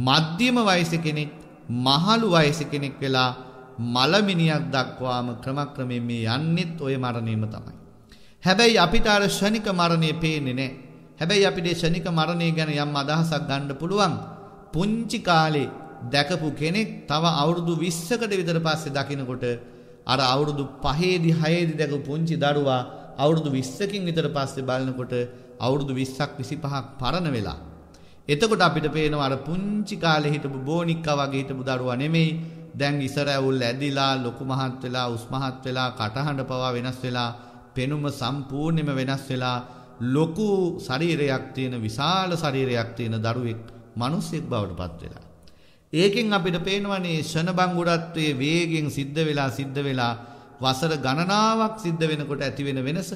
මධ්‍යම වයස කෙනෙක් මහලු වයස කෙනෙක් වෙලා මලමිනියක් දක්වාම ක්‍රමක්‍රමයෙන් මේ යන්නෙත් ওই මරණයම තමයි හැබැයි අපිට අර ෂණික මරණය පේන්නේ නැහැ. හැබැයි අපිට ෂණික මරණය ගැන යම් අදහසක් ගන්න පුළුවන්. පුංචි කාලේ දැකපු කෙනෙක් තව අවුරුදු 20කට විතර පස්සේ දකිනකොට අර අවුරුදු 5ේදි 6ේදි දැකපු පුංචි දරුවා අවුරුදු 20කින් විතර පස්සේ බලනකොට අවුරුදු 20ක් 25ක් පරණ වෙලා. එතකොට අපිට පේනවා අර පුංචි කාලේ හිටපු බෝනික්කා වගේ හිටපු දරුවා නෙමෙයි දැන් ඉසර ඇවුල් ඇදිලා ලොකු මහත් වෙලා උස් මහත් වෙලා කටහඬ පවා වෙනස් වෙලා පෙනුම සම්පූර්ණයෙන්ම වෙනස් වෙලා ලොකු ශරීරයක් තියෙන විශාල ශරීරයක් තියෙන දරුවෙක් මිනිසෙක් බවට පත් වෙලා. ඒකෙන් අපිට පේනවනේ ෂණබංගුඩත්වයේ වේගෙන් සිද්ධ වෙලා සිද්ධ වෙලා වසර ගණනාවක් සිද්ධ වෙනකොට ඇති වෙන වෙනස.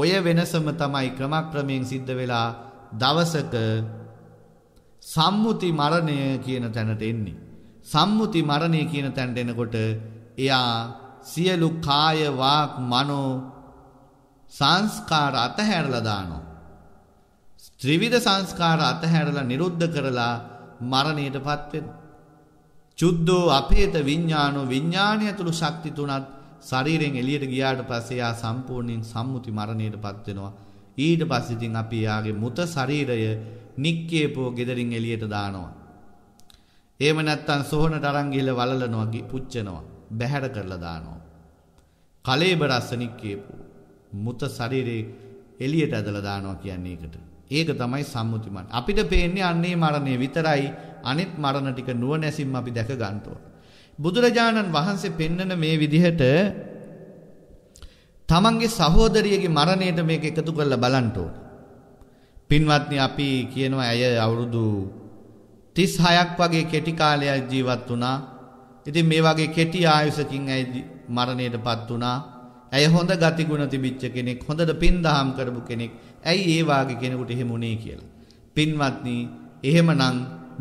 ඔය වෙනසම තමයි ක්‍රමක්‍රමයෙන් සිද්ධ වෙලා දවසක සම්මුති මරණය කියන තැනට එන්නේ. සම්මුති මරණය කියන තැනට එනකොට එයා සියලු කාය වාක් මනෝ සංස්කාර අතහැරලා දානවා. ත්‍රිවිධ සංස්කාර අතහැරලා නිරුද්ධ කරලා මරණයටපත් වෙනවා. චුද්ධෝ අපේත විඥානෝ විඥාණය තුළු ශක්ති තුනත් ශරීරයෙන් එළියට ගියාට පස්සේ යා සම්පූර්ණයෙන් සම්මුති මරණයටපත් වෙනවා. ඊට පස්සේ ඉතින් අපි යාගේ මුත ශරීරය නික්කේපෝ gederin එළියට දානවා. එහෙම නැත්නම් සොහනට අරන් ගිහලා වලලනවා, පුච්චනවා, බැහැර කරලා දානවා. කලේබ රසනික් කියපු මුත ශරීරේ එළියට ඇදලා දානවා කියන්නේ ඒකට. ඒක තමයි සම්මුති මරණ. අපිට පේන්නේ අන්නේ මරණය විතරයි. අනිත් මරණ ටික නුවණැසින් අපි දැක ගන්න බුදුරජාණන් වහන්සේ පෙන්නන මේ විදිහට තමන්ගේ සහෝදරියගේ මරණයට මේක එකතු කරලා බලන්න ඕන. පින්වත්නි අපි කියනවා ඇය අවුරුදු 36ක් වගේ කෙටි කාලයක් ජීවත් වුණා. ඉතින් මේ වගේ කෙටි ආයුෂකින් ඇයි මරණයට පත් වුණා. ඇය හොඳ ගතිගුණ තිබිච්ච කෙනෙක් හොඳට පින්දහම් කරපු කෙනෙක් ඇයි ඒ වාගේ කෙනෙකුට එහෙම උනේ කියලා. පින්වත්නි එහෙමනම්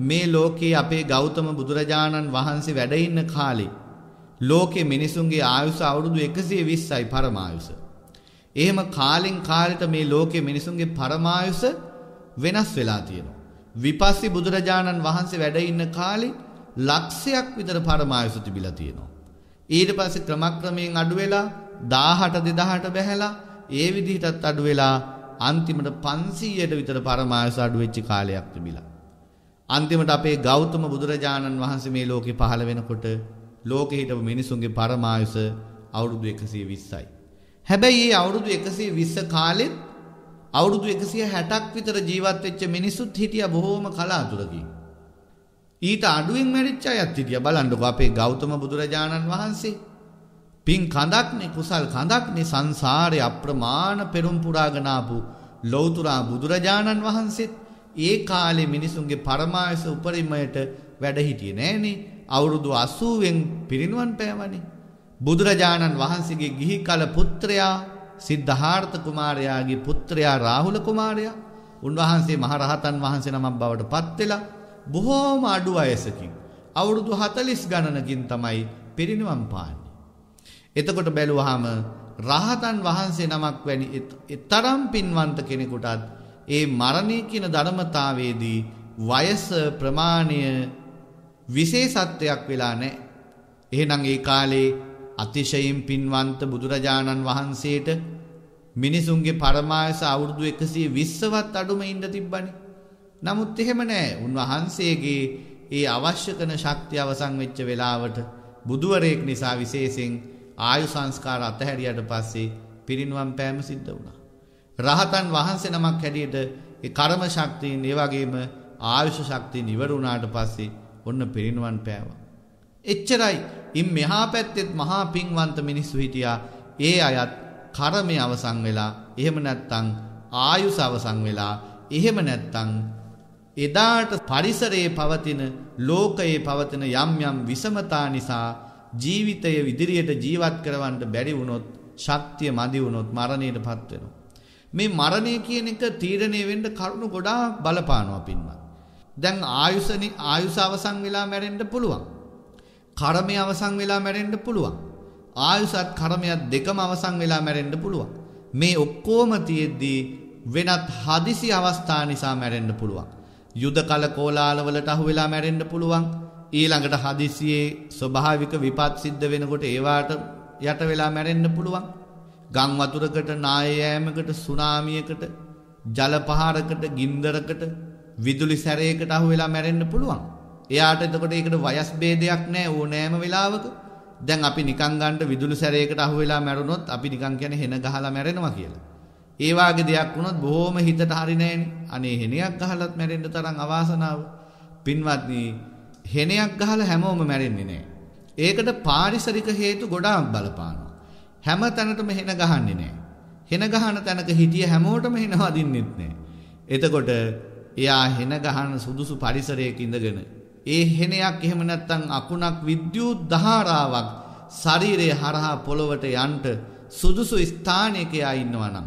මේ ලෝකයේ අපේ ගෞතම බුදුරජාණන් වහන්සේ වැඩ ඉන්න කාලේ ලෝකයේ මිනිසුන්ගේ ආයුෂ අවුරුදු 120යි පරමායුෂ. එහෙම කාලෙන් කාලෙට මේ ලෝකයේ මිනිසුන්ගේ පරමායුෂ වෙනස් වෙලා තියෙනවා. විපස්සී බුදුරජාණන් වහන්සේ වැඩ ඉන්න කාලේ ලක්ෂයක් විතර පරමායුෂ තිබිලා තියෙනවා. ඊට පස්සේ ක්‍රමක්‍රමයෙන් අඩු වෙලා 1000ට 2000ට බැහැලා ඒ විදිහටත් අඩු වෙලා අන්තිමට 500ට විතර පරමායස අඩු වෙච්ච කාලයක් තිබිලා. අන්තිමට අපේ ගෞතම බුදුරජාණන් වහන්සේ මේ ලෝකේ පහළ වෙනකොට ලෝකේ හිටපු මිනිසුන්ගේ පරමායස අවුරුදු 120යි. හැබැයි මේ අවුරුදු 120 කාලෙත් අවුරුදු 160ක් විතර ජීවත් වෙච්ච මිනිසුත් හිටියා බොහෝම කලාතුරකින්. ඊට අඩුවෙන් මැරිච්ච අයත් හිටියා බලන්නකෝ අපේ ගෞතම බුදුරජාණන් වහන්සේ. පින් කඳක්නේ කුසල් කඳක්නේ සංසාරේ අප්‍රමාණ පෙරම් පුරාගෙන ආපු ලෞතුරා බුදුරජාණන් වහන්සේත් ඒ කාලේ මිනිසුන්ගේ පරමායස උපරිමයට වැඩ හිටියේ නෑනේ. අවුරුදු 80ෙන් පිරිනුවන් පෑවනේ. බුදුරජාණන් වහන්සේගේ ගිහි කල පුත්‍රයා සිද්ධාර්ථ කුමාරයාගේ පුත්‍රයා රාහුල කුමාරයා උන්වහන්සේ මහරහතන් වහන්සේ නමක් බවට පත් වෙලා බොහෝම අඩු වයසකින් අවුරුදු 40 ගණනකින් තමයි පිරිනිවන් පාන්නේ. එතකොට බැලුවාම රහතන් වහන්සේ නමක් වැනි තරම් පින්වන්ත කෙනෙකුටත් ඒ මරණය කියන ධර්මතාවයේදී වයස ප්‍රමාණය විශේෂත්වයක් වෙලා නැහැ. එහෙනම් ඒ කාලේ අතිශයින් පින්වන්ත බුදුරජාණන් වහන්සේට මිනිසුන්ගේ පරමායස අවුරුදු 120වත් අඩුම ඉන්න තිබ්බනේ. නමුත් එහෙම නෑ. උන්වහන්සේගේ ඒ අවශ්‍ය කරන ශක්තිය අවසන් වෙච්ච වෙලාවට බුදුවරයෙක් නිසා විශේෂයෙන් ආයු සංස්කාර අතහැරියට පස්සේ පිරිනුවම් පෑම සිද්ධ වුණා. රහතන් වහන්සේ නමක් හැටියට ඒ කර්ම ශක්තියින් ඒ වගේම ආයුෂ ශක්තියින් ඉවර වුණාට පස්සේ ඔන්න පිරිනුවන් පෑවා. එච්චරයි. ඉන් මෙහා පැත්තෙත් මහා පිංවන්ත මිනිස්සු හිටියා. ඒ අයත් කර්මය අවසන් වෙලා එහෙම නැත්තම් ආයුෂ අවසන් වෙලා එහෙම නැත්තම් එදාට පරිසරයේ පවතින ලෝකයේ පවතින යම් යම් විෂමතා නිසා ජීවිතය ඉදිරියට ජීවත් කරවන්න බැරි වුණොත් ශක්තිය මදි වුණොත් මරණයටපත් වෙනවා. මේ මරණය කියන එක තීරණය වෙන්න කරුණු ගොඩාක් බලපානවා පින්වත්. දැන් ආයුෂනි ආයුෂ අවසන් වෙලා මැරෙන්න පුළුවන්. කර්මය අවසන් වෙලා මැරෙන්න පුළුවන්. ආයුෂත් කර්මයත් දෙකම අවසන් වෙලා මැරෙන්න පුළුවන්. මේ ඔක්කොම තියෙද්දී වෙනත් හදිසි අවස්ථා නිසා මැරෙන්න පුළුවන්. යුද කල කෝලාලවලට අහු වෙලා මැරෙන්න පුළුවන් ඊළඟට හදිසියේ ස්වභාවික විපත් සිද්ධ වෙනකොට ඒවාට යට වෙලා මැරෙන්න පුළුවන් ගම් වතුරකට නාය යෑමකට සුනාමියකට ජල පහරකට ගින්දරකට විදුලි සැරයකට අහු වෙලා මැරෙන්න පුළුවන්. එයාට එතකොට ඒකට වයස් ભેදයක් නැහැ ඕනෑම වෙලාවක. දැන් අපි නිකන් ගන්න විදුලි සැරයකට අහු වෙලා මැරුණොත් අපි නිකන් කියන්නේ හෙන ගහලා මැරෙනවා කියලා. ඒ වාගේ දෙයක් වුණොත් බොහොම හිතට හරි නෑනේ. අනේ හෙනයක් ගහලත් මැරෙන්න තරම් අවාසනාව. පින්වත්නි, හෙනයක් ගහලා හැමෝම මැරෙන්නේ නෑ. ඒකට පාරිසරික හේතු ගොඩාක් බලපානවා. හැම තැනටම හෙන ගහන්නේ නෑ. හෙන ගහන තැනක හිටිය හැමෝටම හෙන වදින්නෙත් නෑ. එතකොට එයා හෙන ගහන සුදුසු පරිසරයක ඉඳගෙන ඒ හෙනයක් එහෙම නැත්නම් අකුණක් විද්‍යුත් ධාරාවක් ශරීරය හරහා පොළවට යන්න සුදුසු ස්ථානයක යා ඉන්නවා නම්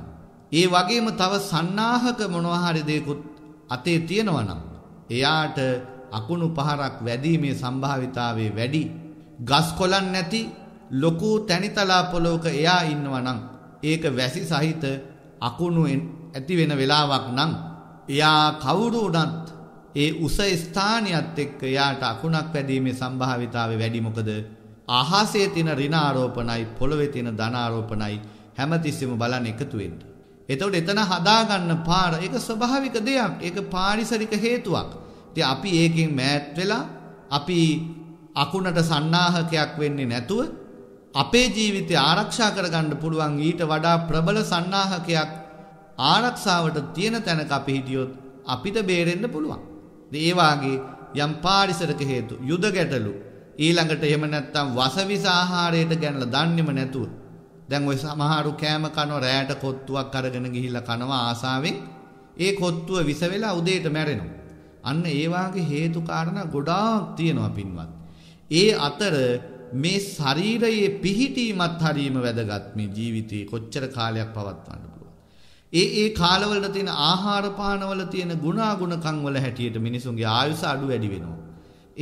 ඒ වගේම තව සන්නාහක මොනවහරි දෙයකුත් අතේ තියෙනවා නම් එයාට අකුණු පහරක් වැදීමේ සම්භාවිතාවේ වැඩි. ගස් කොළන් නැති ලොකු තැනිතලා පොළොවක එයා ඉන්නවා නම් ඒක වැසි සහිත අකුණු ඇති වෙන වෙලාවක් නම් එයා කවුරු වුණත් ඒ උස ස්ථානියත් එක්ක එයාට අකුණක් වැදීමේ සම්භාවිතාවේ වැඩි මොකද ආහසේ තියෙන ඍණ ආරෝපණයි පොළවේ තියෙන ධන ආරෝපණයි හැමතිස්සෙම බලන්න එකතු වෙන්න. එතකොට එතන හදාගන්න පාර ඒක ස්වභාවික දෙයක්. ඒක පාරිසරික හේතුවක්. ඉතින් අපි ඒකෙන් මෑත් වෙලා අපි අකුණට සන්නාහකයක් වෙන්නේ නැතුව අපේ ජීවිතය ආරක්ෂා කරගන්න පුළුවන් ඊට වඩා ප්‍රබල සන්නාහකයක් ආරක්ෂාවට තියෙන තැනක අපි හිටියොත් අපිට බේරෙන්න පුළුවන්. ඒ වාගේ යම් පාරිසරික හේතු යුද ගැටලු ඊළඟට එහෙම නැත්නම් වසවිස ආහාරයට ගැනලා දන්නේම නැතුව දැන් ওই සමහරු කෑම කන රෑට කොත්තුවක් අරගෙන ගිහිල්ලා කනවා ආසාවෙන් ඒ කොත්තුව විස වෙලා උදේට මැරෙනවා. අන්න ඒ වාගේ හේතු කාරණා ගොඩාක් තියෙනවා පින්වත්. ඒ අතර මේ ශරීරයේ පිහිටීමත් හරීම වැදගත් මේ ජීවිතේ කොච්චර කාලයක් පවත්වන්න පුළුවන්. ඒ ඒ කාලවල තියෙන ආහාර පානවල තියෙන ගුණාගුණකම් වල හැටියට මිනිසුන්ගේ ආයුෂ අඩු වැඩි වෙනවා.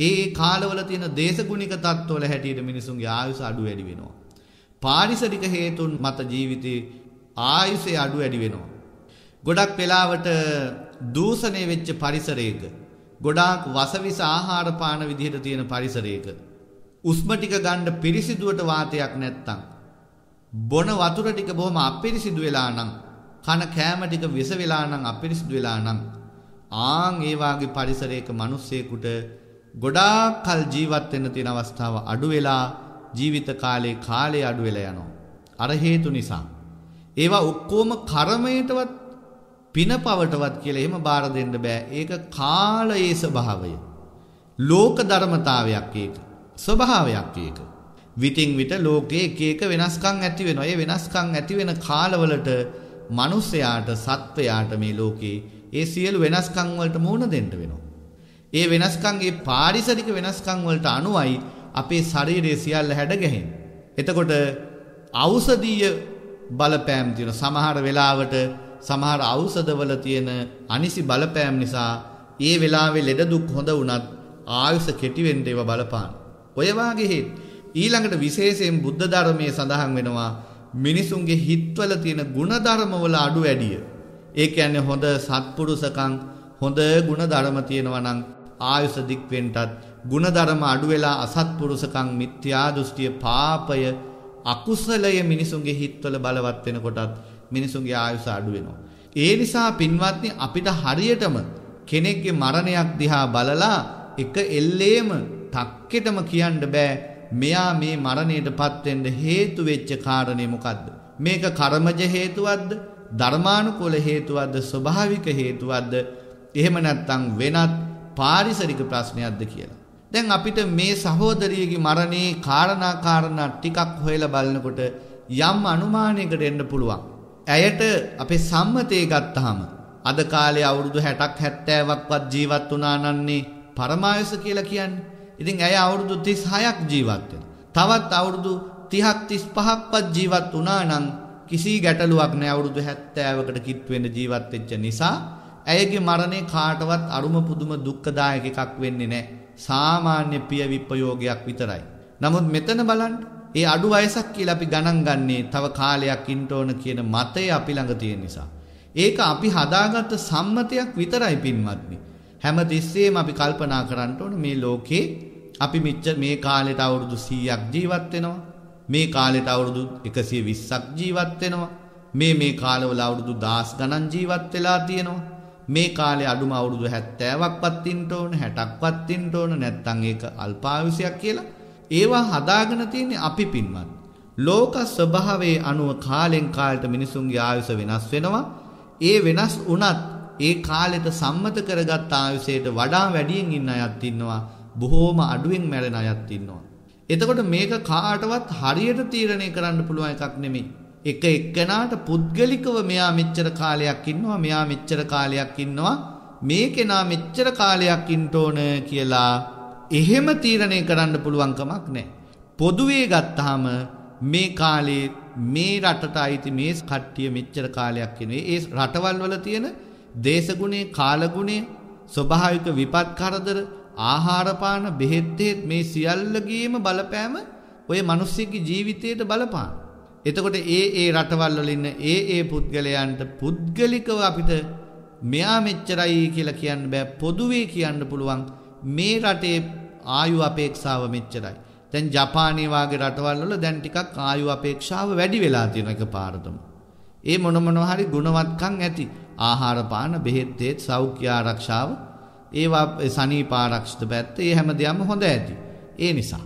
ඒ ඒ කාලවල තියෙන දේශගුණික තත්ත්වවල හැටියට මිනිසුන්ගේ ආයුෂ අඩු වැඩි වෙනවා. පාරිසරික හේතුන් මත ජීවිතේ ආයුෂය අඩු වැඩි වෙනවා. ගොඩක් වෙලාවට දූෂණය වෙච්ච පරිසරයක ගොඩාක් වසවිස ආහාර පාන විදිහට තියෙන පරිසරයක උස්ම ටික ගන්න පිරිසිදුවට වාතයක් නැත්තම් බොන වතුර ටික බොහොම අපිරිසිදු වෙලා නම් කන කෑම ටික විස වෙලා නම් අපිරිසිදු වෙලා නම් ආන් ඒ වාගේ පරිසරයක මිනිස්සෙකුට ගොඩාක් කල් ජීවත් වෙන්න තියෙන අවස්ථාව අඩු වෙලා ජීවිත කාලේ කාලය අඩු වෙලා යනවා. අර හේතු නිසා. ඒවා ඔක්කොම කර්මයටවත් පිනපවටවත් කියලා එහෙම බාර දෙන්න බෑ. ඒක කාලයේ ස්වභාවය. ලෝක ධර්මතාවයක් ඒක. ස්වභාවයක් ඒක. විතින් විට ලෝකයේ එක එක වෙනස්කම් ඇති වෙනවා. ඒ වෙනස්කම් ඇති වෙන කාලවලට මිනිස්යාට සත්වයාට මේ ලෝකේ ඒ සියලු වෙනස්කම් වලට මුහුණ දෙන්න වෙනවා. ඒ වෙනස්කම් ඒ පාරිසරික වෙනස්කම් වලට අනුවයි අපේ ශරීරයේ සියල්ල හැඩගැහෙන. එතකොට ඖෂධීය බලපෑම් තියෙන සමහර වෙලාවට සමහර ඖෂධවල තියෙන අනිසි බලපෑම් නිසා ඒ වෙලාවේ ලෙඩ දුක් හොඳ වුණත් ආයුෂ කෙටි වෙන්න ඒවා බලපාන. ඔය වාගේ ඊළඟට විශේෂයෙන් බුද්ධ ධර්මයේ සඳහන් වෙනවා මිනිසුන්ගේ හිත්වල තියෙන ಗುಣධර්මවල අඩු වැඩිය. ඒ කියන්නේ හොඳ සත්පුරුෂකම් හොඳ ಗುಣධර්ම තියෙනවා නම් ආයුෂ දික් වෙන්නටත් ಗುಣධර්ම අඩු වෙලා අසත්පුරුෂකම් මිත්‍යා දෘෂ්ටිය පාපය අකුසලය මිනිසුන්ගේ හිත්වල බලවත් වෙනකොටත් මිනිසුන්ගේ ආයුෂ අඩු වෙනවා. ඒ නිසා පින්වත්නි අපිට හරියටම කෙනෙක්ගේ මරණයක් දිහා බලලා එක එල්ලේම තක්කෙටම කියන්න බෑ මෙයා මේ මරණයටපත් වෙන්න හේතු වෙච්ච කාරණේ මොකද්ද මේක කර්මජ හේතුවක්ද ධර්මානුකූල හේතුවක්ද ස්වභාවික හේතුවක්ද එහෙම නැත්නම් වෙනත් පාරිසරික ප්‍රශ්නයක්ද කියලා දැන් අපිට මේ සහෝදරියගේ මරණේ කාරණා කාරණා ටිකක් හොයලා බලනකොට යම් අනුමානයකට එන්න පුළුවන්. ඇයට අපේ සම්මතය ගත්තාම අද කාලේ අවුරුදු 60ක් 70ක්වත් ජීවත් වුණා නන්නේ පරමායස කියලා කියන්නේ. ඉතින් ඇය අවුරුදු 36ක් ජීවත් තවත් අවුරුදු 30ක් 35ක්වත් ජීවත් වුණා නම් කිසි ගැටලුවක් නැහැ අවුරුදු 70කට කිට් වෙන්න ජීවත් වෙච්ච නිසා ඇයගේ මරණය කාටවත් අරුම පුදුම දුක්ඛදායක එකක් වෙන්නේ නැහැ. සාමාන්‍ය ප්‍රිය විප්‍රයෝගයක් විතරයි. නමුත් මෙතන බලන්න ඒ අඩු වයසක් කියලා අපි ගණන් ගන්නේ තව කාලයක් ඉන්න ඕන කියන මතය අපි ළඟ තියෙන නිසා. ඒක අපි හදාගත්ත සම්මතයක් විතරයි පින්වත්නි. හැම තිස්සෙම අපි කල්පනා කරන්න ඕන මේ ලෝකේ අපි මෙච්ච මේ කාලෙට අවුරුදු 100ක් ජීවත් වෙනවා. මේ කාලෙට අවුරුදු 120ක් ජීවත් වෙනවා. මේ මේ කාලවල අවුරුදු 1000 ගණන් ජීවත් වෙලා තියෙනවා. මේ කාලේ අඩුම අවුරුදු 70ක්වත් ඉන්න ඕන 60ක්වත් ඉන්න ඕන නැත්නම් ඒක අල්පායුෂයක් කියලා ඒවා හදාගෙන තියෙන්නේ අපි පින්වත්. ලෝක ස්වභාවයේ අනුව කාලෙන් කාලට මිනිසුන්ගේ ආයුෂ වෙනස් වෙනවා. ඒ වෙනස් වුණත් ඒ කාලෙට සම්මත කරගත් ආයුෂයට වඩා වැඩියෙන් ඉන්න අයත් ඉන්නවා. බොහෝම අඩුවෙන් මැරෙන අයත් ඉන්නවා. එතකොට මේක කාටවත් හරියට තීරණය කරන්න පුළුවන් එකක් නෙමෙයි. එක එක්කනාට පුද්ගලිකව මෙයා මෙච්චර කාලයක් ඉන්නවා මෙයා මෙච්චර කාලයක් ඉන්නවා මේ කෙනා මෙච්චර කාලයක් ඉන්න ඕන කියලා එහෙම තීරණය කරන්න පුළුවන් කමක් නැහැ. පොදුවේ ගත්තාම මේ කාලේ මේ රටට අයිති මේ කට්ටිය මෙච්චර කාලයක් ඉන්නේ. ඒ රටවල් වල තියෙන දේශගුණේ, කාලගුණේ, ස්වභාවික විපත් කරදර, ආහාර පාන, බෙහෙත් මේ සියල්ලගේම බලපෑම ඔය මිනිස්සුගේ ජීවිතයට බලපානවා. එතකොට ඒ ඒ රටවල් වල ඉන්න ඒ ඒ පුද්ගලයන්ට පුද්ගලිකව අපිට මෙයා මෙච්චරයි කියලා කියන්න බෑ පොදුවේ කියන්න පුළුවන් මේ රටේ ආයු අපේක්ෂාව මෙච්චරයි. දැන් ජපානයේ වාගේ රටවල් වල දැන් ටිකක් ආයු අපේක්ෂාව වැඩි වෙලා තියෙන එකපාරටම. ඒ මොන මොනවා හරි ගුණවත්කම් ඇති. ආහාර පාන බෙහෙත් තේත් සෞඛ්‍ය ආරක්ෂාව ඒවා සනීප ආරක්ෂිත පැත්ත ඒ හැම දෙයක්ම හොඳ ඇති. ඒ නිසා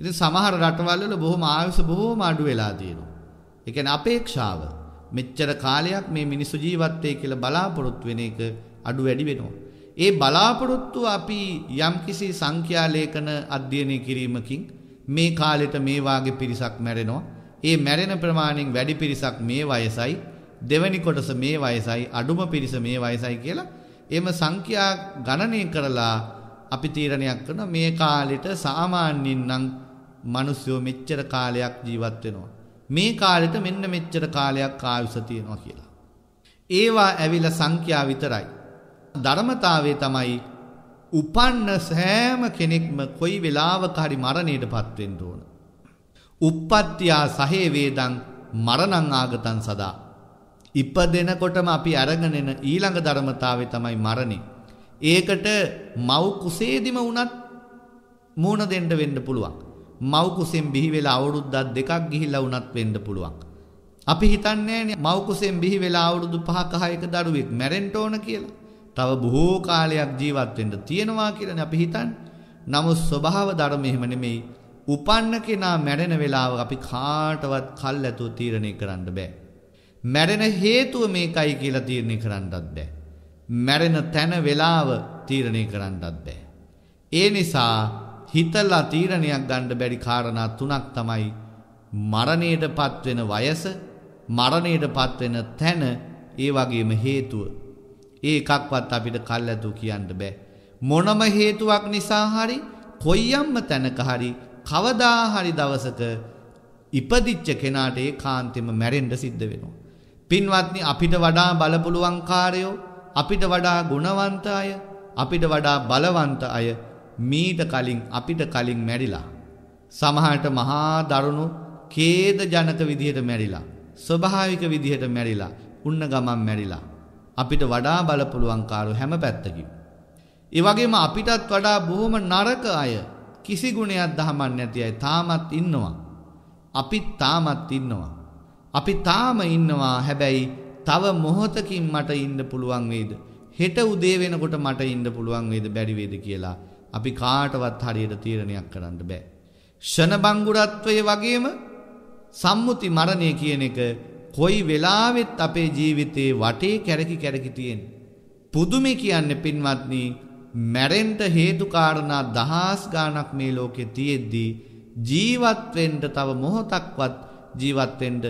ඉතින් සමහර රටවල් වල බොහොම ආයුෂ බොහොම අඩු වෙලා තියෙනවා. ඒ කියන්නේ අපේක්ෂාව මෙච්චර කාලයක් මේ මිනිස්සු ජීවත් වෙයි කියලා බලාපොරොත්තු වෙන එක අඩු වැඩි වෙනවා. ඒ බලාපොරොත්තු අපි යම්කිසි සංඛ්‍යා ලේඛන අධ්‍යයනය කිරීමකින් මේ කාලෙට මේ වාගේ පිරිසක් මැරෙනවා. ඒ මැරෙන ප්‍රමාණයෙන් වැඩි පිරිසක් මේ වයසයි දෙවැනි කොටස මේ වයසයි අඩුම පිරිස මේ වයසයි කියලා එම සංඛ්‍යා ගණනය කරලා අපි තීරණයක් කරනවා මේ කාලෙට සාමාන්‍යයෙන් නම් මිනිස්සු මෙච්චර කාලයක් ජීවත් වෙනවා. මේ කාලෙට මෙන්න මෙච්චර කාලයක් ආයුෂ තියෙනවා කියලා. ඒවා ඇවිල්ලා සංඛ්‍යා විතරයි. ධර්මතාවය තමයි උපන්න සෑම කෙනෙක්ම කොයි වෙලාවක හරි මරණයටපත් වෙන්න ඕන. උප්පත්තියා සහේ වේදං මරණං ආගතං සදා. ඉපදෙනකොටම අපි අරගෙන ඊළඟ ධර්මතාවය තමයි මරණේ. ඒකට මව් කුසේදිම වුණත් මූණ දෙන්න වෙන්න පුළුවන්. මව් කුසෙන් බිහි වෙලා අවුරුද්දක් දෙකක් ගිහිල්ලා වුණත් වෙන්න පුළුවන්. අපි හිතන්නේ නෑනේ මව් කුසෙන් බිහි වෙලා අවුරුදු 5ක 6ක දරුවෙක් මැරෙන්න ඕන කියලා. තව බොහෝ කාලයක් ජීවත් වෙන්න තියෙනවා කියලානේ අපි හිතන්නේ. නමුත් ස්වභාව ධර්ම එහෙම නෙමෙයි. උපන්න කෙනා මැරෙන වෙලාව අපි කාටවත් කල් ඇතුව තීරණය කරන්න බෑ. මැරෙන හේතුව මේකයි කියලා තීරණය කරන්නත් බෑ. මැරෙන තැන වෙලාව තීරණය කරන්නත් බෑ. ඒ නිසා හිතල්ලා තීරණයක් ගණ්ඩ බැඩි කාරණා තුනක් තමයි මරණයට පත්වෙන වයස මරණයට පත්වෙන තැන ඒ වගේම හේතුව. ඒ එකක්වත් අපිට කල් ඇතු කියන්න බෑ. මොනම හේතුවක් නිසා හරි කොයියම්ම තැනක හරි කවදාහරි දවසක ඉපදිච්ච කෙනාට ඒ කාන්තෙම මැරෙන්ඩ සිද්ධ වෙනවා. පින්වත්නි අපිට වඩා බලපුළුවන් කාරයෝ අපිට වඩා ගුණවන්ත අය අපිට වඩා බලවන්ත අය මීට කලින් අපිට කලින් මැරිලා. සමහට මහා දරුණු කේද ජනක විදිහට මැරිලා. ස්වභාවික විදිහට මැරිලා උන්න ගමන් මැරිලා. අපිට වඩා බලපුළුවන්කාරු හැම පැත්තකින්. ඒවගේම අපිටත් වඩා බොහොම නරක අය කිසි ගුණයක් දහමන් නැති අය තාමත් ඉන්නවා. අපිත් තාමත් ඉන්නවා. අපි තාම ඉන්නවා හැබැයි තව මොහොතකින් මට ඉන්න පුළුවන් වේද? හෙට උදේ වෙනකොට මට ඉන්න පුළුවන් වේද බැරි වේද කියලා අපි කාටවත් හරියට තීරණයක් කරන්න බෑ. ෂණබංගුරත්වය වගේම සම්මුති මරණය කියන එක කොයි වෙලාවෙත් අපේ ජීවිතේ වටේ කැරකි කැරකි තියෙන. පුදුමි කියන්නේ පින්වත්නි මැරෙන්ට හේතු කාරණා දහස් ගාණක් මේ ලෝකේ තියෙද්දී ජීවත් වෙන්න තව මොහොතක්වත් ජීවත් වෙන්න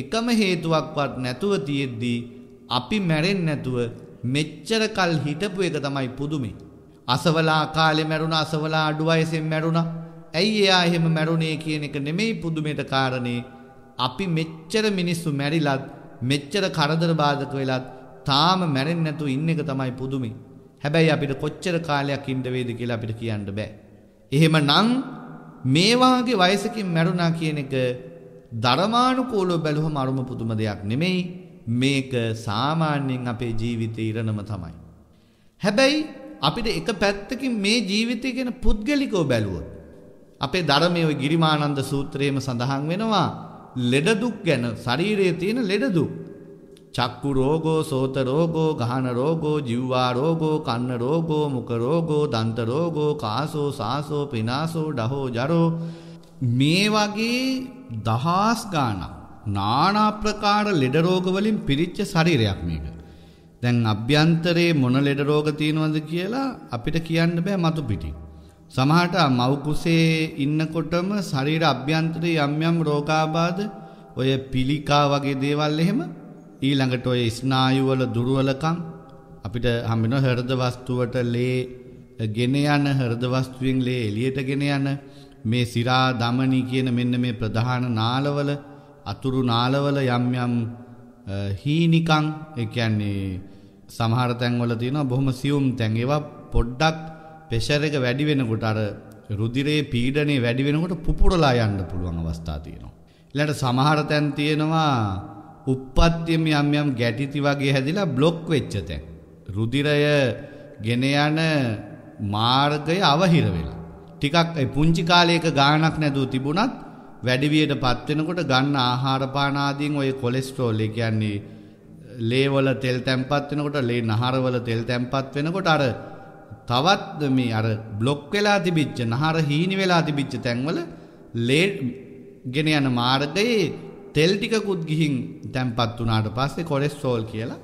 එකම හේතුවක්වත් නැතුව තියෙද්දී අපි මැරෙන් නැතුව මෙච්චර කල් හිටපු එක තමයි පුදුමේ. අසවලා කාලෙ මැරුණ අසවලා අඩු අයසෙන් මැරුණ ඇයි එයා එහෙම මැරුණේ කියන එක නෙමෙයි පුදුමයට කාරණේ අපි මෙච්චර මිනිස්සු මැරිලත් මෙච්චර කරදර බාධක වෙලත් තාම මැරෙන් නැතු ඉන්න එක තමයි පුදුමේ. හැබැයි අපිට කොච්චර කාලයක් ඉන්න වේද කියලා අපිට කියන්න බෑ. එහෙම නං මේවාගේ වයසකින් මැරුණා කියන එක ධර්මානුකූලව බැලුවම අරුම පුදුම දෙයක් නෙමෙයි. මේක සාමාන්‍යයෙන් අපේ ජීවිතේ ඉරණම තමයි. හැබැයි අපිට එක පැත්තකින් මේ ජීවිතය ගැන පුද්ගලිකව බැලුවොත් අපේ ධර්මයේ ওই ගිරිමානන්ද සූත්‍රයේම සඳහන් වෙනවා ලෙඩ දුක් ගැන ශරීරයේ තියෙන ලෙඩ දුක් චක්කු රෝගෝ සෝත රෝගෝ ගහන රෝගෝ ජීවා රෝගෝ කන්න රෝගෝ මුඛ රෝගෝ දන්ත රෝගෝ කාසෝ සාසෝ පිනාසෝ ඩහෝ ජරෝ මේ වගේ දහස් ගානක් නානා ප්‍රකාර ලෙඩ රෝග වලින් පිරිච්ච ශරීරයක් මේක. දැන් අභ්‍යන්තරේ මොන ලෙඩ රෝග තියෙනවද කියලා අපිට කියන්න බෑ මතු පිටින්. සමහරට මව් කුසේ ඉන්නකොටම ශරීර අභ්‍යන්තරේ යම් යම් රෝගාබාධ ඔය පිළිකා වගේ දේවල් එහෙම ඊළඟට ඔය ස්නායු වල දුර්වලකම් අපිට හම්බෙන හෘද වස්තුවට ලේ ගෙන යන හෘද වස්තුවෙන් ලේ එළියට ගෙන යන මේ සිරා දමනි කියන මෙන්න මේ ප්‍රධාන නාලවල අතුරු නාලවල යම් යම් හීනිකං ඒ කියන්නේ සමහර තැන්වල තියෙනවා බොහොම සියුම් තැන්. ඒවා පොඩ්ඩක් ප්‍රෙෂර් එක වැඩි වෙනකොට අර රුධිරේ පීඩනේ වැඩි වෙනකොට පුපුරලා යන්න පුළුවන් අවස්ථා තියෙනවා. ඊළඟට සමහර තැන් තියෙනවා උප්පත්තියම යම් යම් ගැටිති වගේ හැදිලා બ્લોක් වෙච්ච තැන්. රුධිරය ගෙන යන මාර්ගය අවහිර වෙලා. ටිකක් පුංචි කාලයක ගානක් නැදූ තිබුණත් වැඩිවියට පත්වෙනකොට ගන්න ආහාරපානාදීන් ඔය කොලෙස්ට්‍රෝල් කියන්නේ ලේවල තෙල් තැම්පත් වෙනකොට ලේ නහරවල තෙල් තැම්පත් වෙනකොට අර තවත් මේ අර බ්ලොක් වෙලා තිබිච්ච නහර හීනි වෙලා තිබිච්ච තැන්වල ලේ ගෙන යන මාර්ගයේ තෙල් ටිකකුත් ගිහින් තැම්පත් වුණාට පස්සේ කොලෙස්ට්‍රෝල් කියලා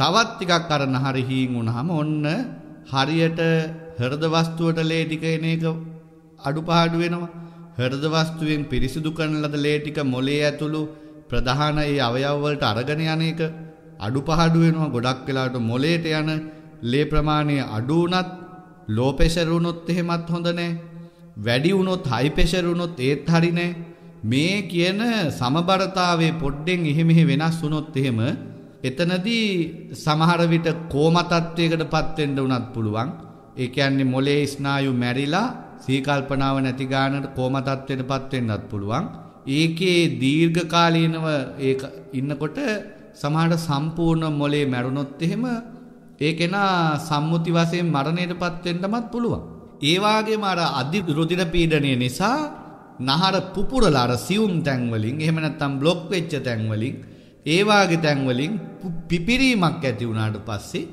තවත් ටිකක් අර නහර හීන් වුණාම ඔන්න හරියට හෘද වස්තුවට ලේ ටික එන එක අඩුපාඩු වෙනවා. හෘද වස්තුවෙන් පිරිසිදු කරන ලද ලේ ටික මොලේ ඇතුළු ප්‍රධාන ඒ අවයව වලට අරගෙන යන එක අඩුපාඩු වෙනවා. ගොඩක් වෙලාවට මොලේට යන ලේ ප්‍රමාණය අඩු වුණත් ලෝ ප්‍රෙෂර් වුණොත් එහෙමත් හොඳ නැහැ. වැඩි වුණොත් හයි ප්‍රෙෂර් වුණොත් ඒත් හරි නැහැ. මේ කියන සමබරතාවයේ පොඩ්ඩෙන් එහෙ මෙහෙ වෙනස් වුණොත් එහෙම එතනදී සමහර විට කෝම තත්වයකටපත් වෙන්න උනත් පුළුවන්. ඒ කියන්නේ මොලේ ස්නායු මැරිලා සීකල්පනාව නැති ගානට කෝම තත්ත්වයටපත් වෙන්නත් පුළුවන්. ඒකේ දීර්ඝකාලීනව ඒක ඉන්නකොට සමහරට සම්පූර්ණ මොලේ මැරුණොත් එහෙම ඒ කෙනා සම්මුති වශයෙන් මරණයටපත් වෙන්නමත් පුළුවන්. ඒ වගේම අර අධි රුධිර පීඩනය නිසා නහර පුපුරලා අර සියුම් තැන් වලින් එහෙම නැත්නම් બ્લોක් වෙච්ච තැන් වලින් ඒ වාගේ තැන් වලින් පිපිරීමක් ඇති වුණාට පස්සේ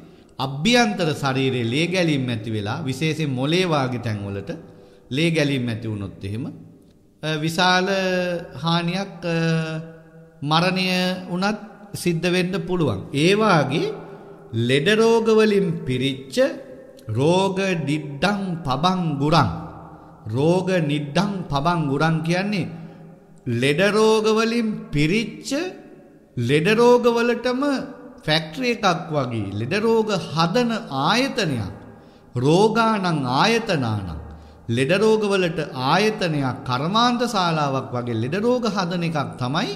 අභ්‍යන්තර ශරීරයේ ලේ ගැලීම් ඇති වෙලා විශේෂයෙන් මොලේ වාගේ තැන්වලට ලේ ගැලීම් ඇති වුණොත් එහෙම විශාල හානියක් මරණය වුණත් සිද්ධ වෙන්න පුළුවන්. ඒ වාගේ ලෙඩ රෝග වලින් පිරිච්ච රෝග නිද්දං පබං ගුරං රෝග නිද්දං පබං ගුරං කියන්නේ ලෙඩ රෝග වලින් පිරිච්ච ලෙඩ රෝග වලටම ෆැක්ටරි එකක් වගේ ලෙඩ රෝග හදන ආයතනයක් රෝගාණං ආයතනාණං ලෙඩ රෝගවලට ආයතනයක් කර්මාන්ත ශාලාවක් වගේ ලෙඩ රෝග හදන එකක් තමයි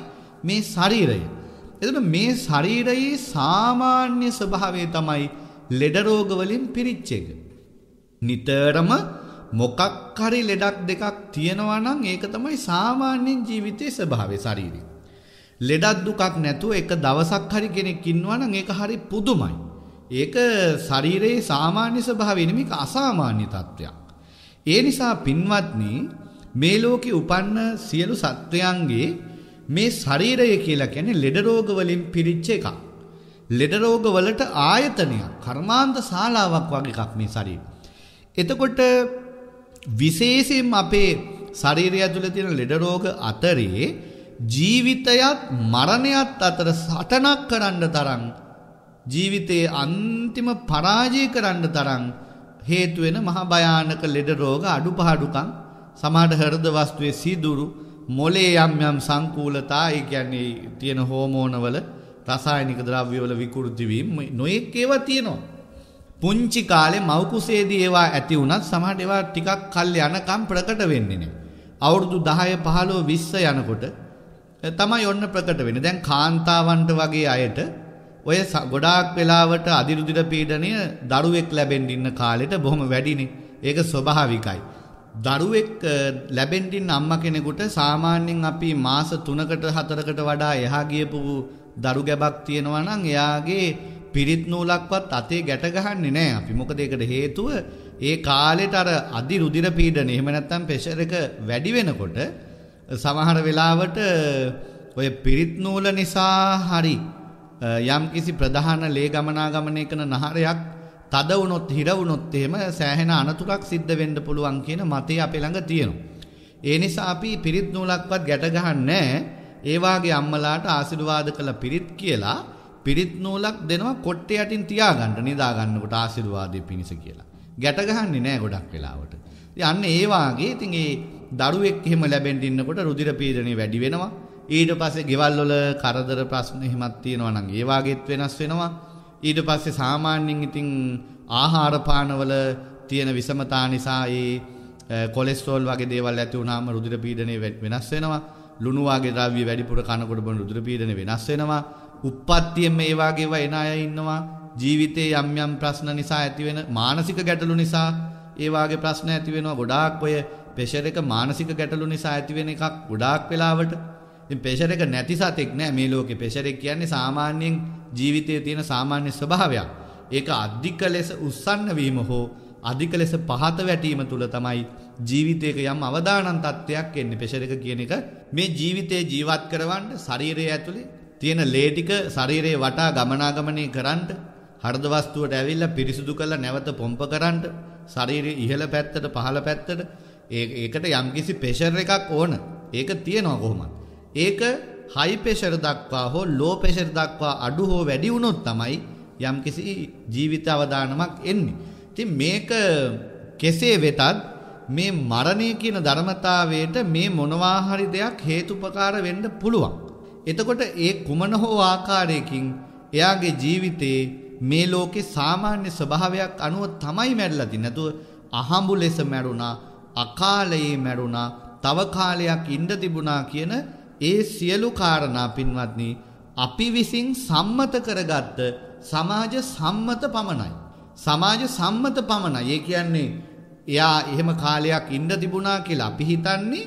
මේ ශරීරය. එතකොට මේ ශරීරයේ සාමාන්‍ය ස්වභාවය තමයි ලෙඩ රෝග වලින් පිරිච්ච එක. නිතරම මොකක් හරි ලෙඩක් දෙකක් තියෙනවා නම් ඒක තමයි සාමාන්‍ය ජීවිතයේ ස්වභාවය ශරීරය. ලෙඩක් දුකක් නැතුව එක දවසක් හරි කෙනෙක් ඉන්නවා නම් ඒක හරි පුදුමයි. ඒක ශරීරයේ සාමාන්‍ය ස්වභාවය නෙමෙයි අසාමාන්‍ය තත්වයක්. ඒ නිසා පින්වත්නි මේ ලෝකේ උපන්න සියලු සත්වයන්ගේ මේ ශරීරය කියලා කියන්නේ ලෙඩ රෝග වලින් පිරිච්ච එකක්. ලෙඩ රෝග වලට ආයතනයක්, කර්මාන්ත ශාලාවක් වගේ එකක් මේ ශරීරය. එතකොට විශේෂයෙන් අපේ ශරීරය ඇතුළේ තියෙන ලෙඩ රෝග අතරේ ජීවිතයත් මරණයත් අතර සටනක් කරන්න තරම් ජීවිතයේ අන්තිම පරාජය කරන්න තරම් හේතු වෙන මහ භයානක ලෙඩ රෝග අඩුපාඩුකම් සමහර හෘද වස්තුවේ සීදුරු මොලේ යම් යම් සංකූලතා ඒ කියන්නේ තියෙන හෝමෝනවල රසායනික ද්‍රව්‍යවල විකෘති වීම නොඑක් ඒවා තියෙනවා පුංචි කාලේ මව් කුසේදී ඒවා ඇති වුණත් සමහර ඒවා ටිකක් කල් යනකම් ප්‍රකට වෙන්නේ නැහැ අවුරුදු 10 15 20 යනකොට තමයි ඔන්න ප්‍රකට වෙන. දැන් කාන්තාවන්ට වගේ අයට ඔය ගොඩාක් වෙලාවට අදිරුදිර පීඩනය දරුවෙක් ලැබෙන්න ඉන්න කාලෙට බොහොම වැඩිනේ. ඒක ස්වභාවිකයි. දරුවෙක් ලැබෙන්න ඉන්න අම්මා කෙනෙකුට සාමාන්‍යයෙන් අපි මාස 3කට 4කට වඩා එහා ගියපු දරු ගැබක් තියෙනවා නම් එයාගේ පිරිත් නූලක්වත් අතේ ගැට ගහන්නේ නැහැ අපි. මොකද ඒකට හේතුව ඒ කාලෙට අර අදි රුධිර පීඩන එහෙම නැත්නම් ප්‍රෙෂර් එක වැඩි වෙනකොට සමහර වෙලාවට ඔය පිරිත් නූල නිසා හරි යම් කිසි ප්‍රධාන ලේ ගමනාගමනය කරන නහරයක් තද වුණොත් හිර වුණොත් එහෙම සෑහෙන අනතුරක් සිද්ධ වෙන්න පුළුවන් කියන මතය අපේ ළඟ තියෙනවා. ඒ නිසා අපි පිරිත් නූලක්වත් ගැට ගහන්නේ ඒ වාගේ අම්මලාට ආශිර්වාද කළ පිරිත් කියලා පිරිත් නූලක් දෙනවා කොට්ටේ යටින් තියාගන්න නිදා ගන්නකොට ආශිර්වාදයේ පිණිස කියලා. ගැට ගහන්නේ නැහැ ගොඩක් වෙලාවට. අන්න ඒ වාගේ ඉතින් ඒ දරුවෙක් එහෙම ලැබෙන්න ඉන්නකොට රුධිර පීඩනය වැඩි වෙනවා. ඊට පස්සේ ගෙවල් වල කරදර ප්‍රශ්න එහෙමත් තියෙනවා නම් ඒ වාගෙත් වෙනස් වෙනවා. ඊට පස්සේ සාමාන්‍යයෙන් ඉතින් ආහාර පානවල තියෙන විෂමතා නිසා ඒ කොලෙස්ටරෝල් වගේ දේවල් ඇති වුනහම රුධිර පීඩනය වෙනස් වෙනවා. ලුණු වගේ ද්‍රව්‍ය වැඩිපුර කනකොට බොන රුධිර පීඩනය වෙනස් වෙනවා. උප්පත්තියෙන් මේ වගේ ඒවා එන අය ඉන්නවා. ජීවිතේ යම් යම් ප්‍රශ්න නිසා ඇතිවෙන මානසික ගැටලු නිසා ඒ වගේ ප්‍රශ්න ඇති වෙනවා. ගොඩාක් ඔය ප්‍රෙෂර් එක මානසික ගැටලු නිසා ඇතිවෙන එකක් ගොඩාක් වෙලාවට. ඉතින් ප්‍රෙෂර් එක නැති සතෙක් නෑ මේ ලෝකේ. ප්‍රෙෂර් එක කියන්නේ සාමාන්‍යයෙන් ජීවිතයේ තියෙන සාමාන්‍ය ස්වභාවයක්. ඒක අධික ලෙස උස්සන්න වීම හෝ අධික ලෙස පහත වැටීම තුළ තමයි ජීවිතයක යම් අවදානන් තත්ත්වයක් එන්නේ. ප්‍රෙෂර් එක කියන එක මේ ජීවිතේ ජීවත් කරවන්න ශරීරය ඇතුලේ තියෙන ලේ ටික ශරීරයේ වටා ගමනාගමනය කරන්න හෘද වස්තුවට ඇවිල්ලා පිරිසිදු කරලා නැවත පොම්ප කරන්න ශරීරයේ ඉහළ පැත්තට පහළ පැත්තට ඒකට යම්කිසි ප්‍රෙෂර් එකක් ඕන. ඒක තියෙනවා කොහොමද? ඒක හයි ප්‍රෙෂර් දක්වා හෝ ලෝ ප්‍රෙෂර් දක්වා අඩු හෝ වැඩි වුණොත් තමයි යම්කිසි ජීවිත අවදානමක් එන්නේ. ඉතින් මේක කෙසේ වෙතත් මේ මරණය කියන ධර්මතාවයට මේ මොනවා හරි දෙයක් හේතුපකාර වෙන්න පුළුවන්. එතකොට ඒ කුමන හෝ ආකාරයකින් එයාගේ ජීවිතේ මේ ලෝකේ සාමාන්‍ය ස්වභාවයක් අනුව තමයි මැරිලා තින්නේ. නැතුව අහඹු ලෙස මැරුණා අකාලයේ මැරුණා තව කාලයක් ඉන්න තිබුණා කියන ඒ සියලු කාරණා පින්වත්නි අපි විසින් සම්මත කරගත්ත සමාජ සම්මත පමණයි. සමාජ සම්මත පමණයි. ඒ කියන්නේ එයා එහෙම කාලයක් ඉන්න තිබුණා කියලා අපි හිතන්නේ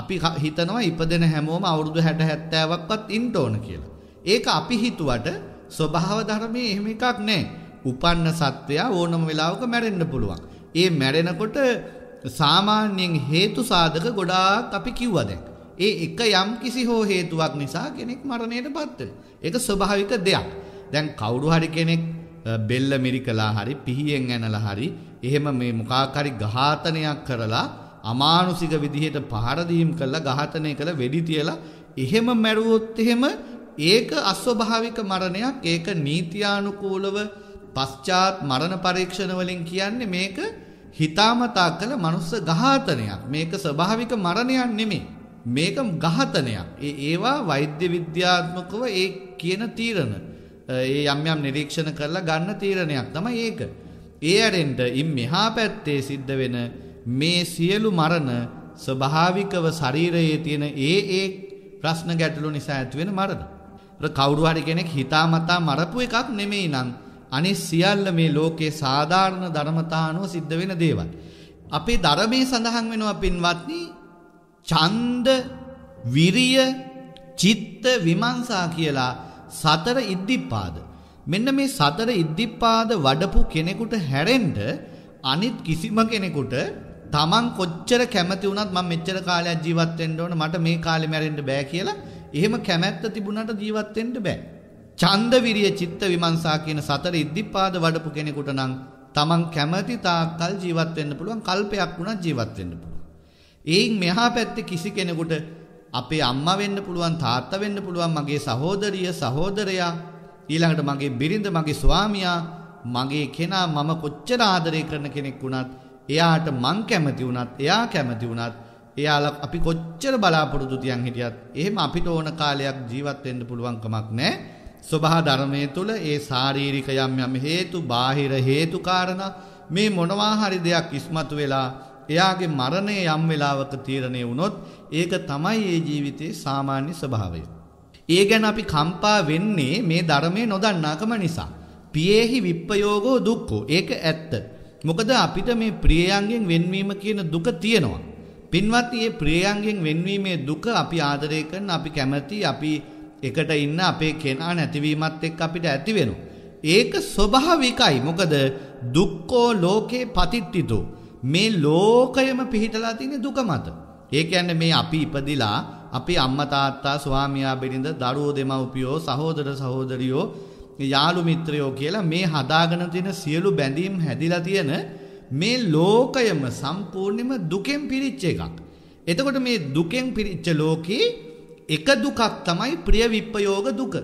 අපි හිතනවා ඉපදෙන හැමෝම අවුරුදු 60 70ක්වත් ඉන්න ඕන කියලා. ඒක අපි හිතුවට ස්වභාව ධර්මයේ එහෙම එකක් නැහැ. උපන්න සත්වයා ඕනම වෙලාවක මැරෙන්න පුළුවන්. ඒ මැරෙනකොට සාමාන්‍යයෙන් හේතු සාධක ගොඩාක් අපි කිව්වා දැන්. ඒ එක යම් කිසි හෝ හේතුවක් නිසා කෙනෙක් මරණයට පත් වෙනවා. ඒක ස්වභාවික දෙයක්. දැන් කවුරු හරි කෙනෙක් බෙල්ල මිරිකලා හරි පිහියෙන් ඇනලා හරි එහෙම මේ මොකක් හරි ඝාතනයක් කරලා අමානුසික විදිහට පහර දීම් කළා ඝාතනය කළ වෙඩි තියලා එහෙම මැරුවොත් එහෙම ඒක අස්වභාවික මරණයක් ඒක නීතියානුකූලව පශ්චාත් මරණ පරීක්ෂණ වලින් කියන්නේ මේක හිතාමතා කළ මනුස්ස ඝාතනයක්. මේක ස්වභාවික මරණයක් නෙමෙයි. මේක ඝාතනයක්. ඒ ඒවා වෛද්‍ය විද්‍යාත්මකව ඒ කියන තීරණ ඒ යම් යම් නිරීක්ෂණ කරලා ගන්න තීරණයක් තමයි ඒක. ඒ ඇරෙන්ට ඉම් මෙහා පැත්තේ සිද්ධ වෙන මේ සියලු මරණ ස්වභාවිකව ශරීරයේ තියෙන ඒ ඒ ප්‍රශ්න ගැටලු නිසා ඇතිවෙන මරණ. කවුරු හරි කෙනෙක් හිතාමතා මරපු එකක් නෙමෙයි නම් අනිත් සියල්ල මේ ලෝකේ සාධාරණ ධර්මතානුව සිද්ධ වෙන දේවල්. අපේ ධර්මයේ සඳහන් වෙනවා පින්වත්නි ඡන්ද, විරිය, චිත්ත, විමංශා කියලා සතර ඉද්ධිපාද. මෙන්න මේ සතර ඉද්ධිපාද වඩපු කෙනෙකුට හැරෙන්න අනිත් කිසිම කෙනෙකුට Taman කොච්චර කැමති වුණත් මම මෙච්චර කාලයක් ජීවත් වෙන්න ඕන මට මේ කාලේ මැරෙන්න බෑ කියලා එහෙම කැමැත්ත තිබුණාට ජීවත් වෙන්න බෑ. චන්දවිරිය චිත්ත විමංසා කියන සතර ඉද්ධිපාද වඩපු කෙනෙකුට නම් තමන් කැමති තාක්කල් ජීවත් වෙන්න පුළුවන් කල්පයක් වුණා ජීවත් වෙන්න පුළුවන්. ඒයින් මෙහා පැත්තේ කිසි කෙනෙකුට අපේ අම්මා වෙන්න පුළුවන් තාත්තා වෙන්න පුළුවන් මගේ සහෝදරිය සහෝදරයා ඊළඟට මගේ බිරිඳ මගේ ස්වාමියා මගේ කෙනා මම කොච්චර ආදරය කරන කෙනෙක් වුණත් එයාට මං කැමති වුණත් එයා කැමති වුණත් එයාලා අපි කොච්චර බලාපොරොත්තු තියන් හිටියත් එහෙම අපිට ඕන කාලයක් ජීවත් වෙන්න පුළුවන් කමක් නැහැ. සබහා ධර්මයේ තුල ඒ ශාරීරික යම් යම් හේතු බාහිර හේතු කාරණා මේ මොනවා හරි දෙයක් ඉස්මතු වෙලා එයාගේ මරණය යම් වෙලාවක තීරණය වුණොත් ඒක තමයි ඒ ජීවිතයේ සාමාන්‍ය ස්වභාවය. ඒ ගැන අපි කම්පා වෙන්නේ මේ ධර්මයේ නොදන්නාකම නිසා. පියේහි විප්පයෝගෝ දුක්ඛෝ ඒක ඇත්ත. මොකද අපිට මේ ප්‍රියයන්ගෙන් වෙන්වීම කියන දුක තියෙනවා. පින්වත් මේ ප්‍රියයන්ගෙන් වෙන්වීමේ දුක අපි ආදරය කරන අපි කැමති අපි එකට ඉන්න අපේ කෙනා නැතිවීමත් එක් අපිට ඇතිවෙනු. ඒක ස්වභාවිකයි මොකද දුක්කෝ ලෝකේ පතිට්ටිතු. මේ ලෝකයම පිහිටලා තින දුක මත. ඒක ඇන්න මේ අපි ඉපදිලා අපි අම්මතාත්තා ස්වාමයා බිරිඳ දරුවෝ දෙමව්පියෝ සහෝදර සහෝදරියෝ යාළු මිත්‍රයෝ කියලා මේ හදාගෙන තියෙන සියලු බැඳීම් හැදිලා තියෙන මේ ලෝකයම සම්පූර්ණයෙන්ම දුකෙන් පිරිච්ච එකක්. එතකොට මේ දුකෙන් පිරිච්ච ලෝකේ එක දුකක් තමයි ප්‍රිය විප්පයෝග දුක.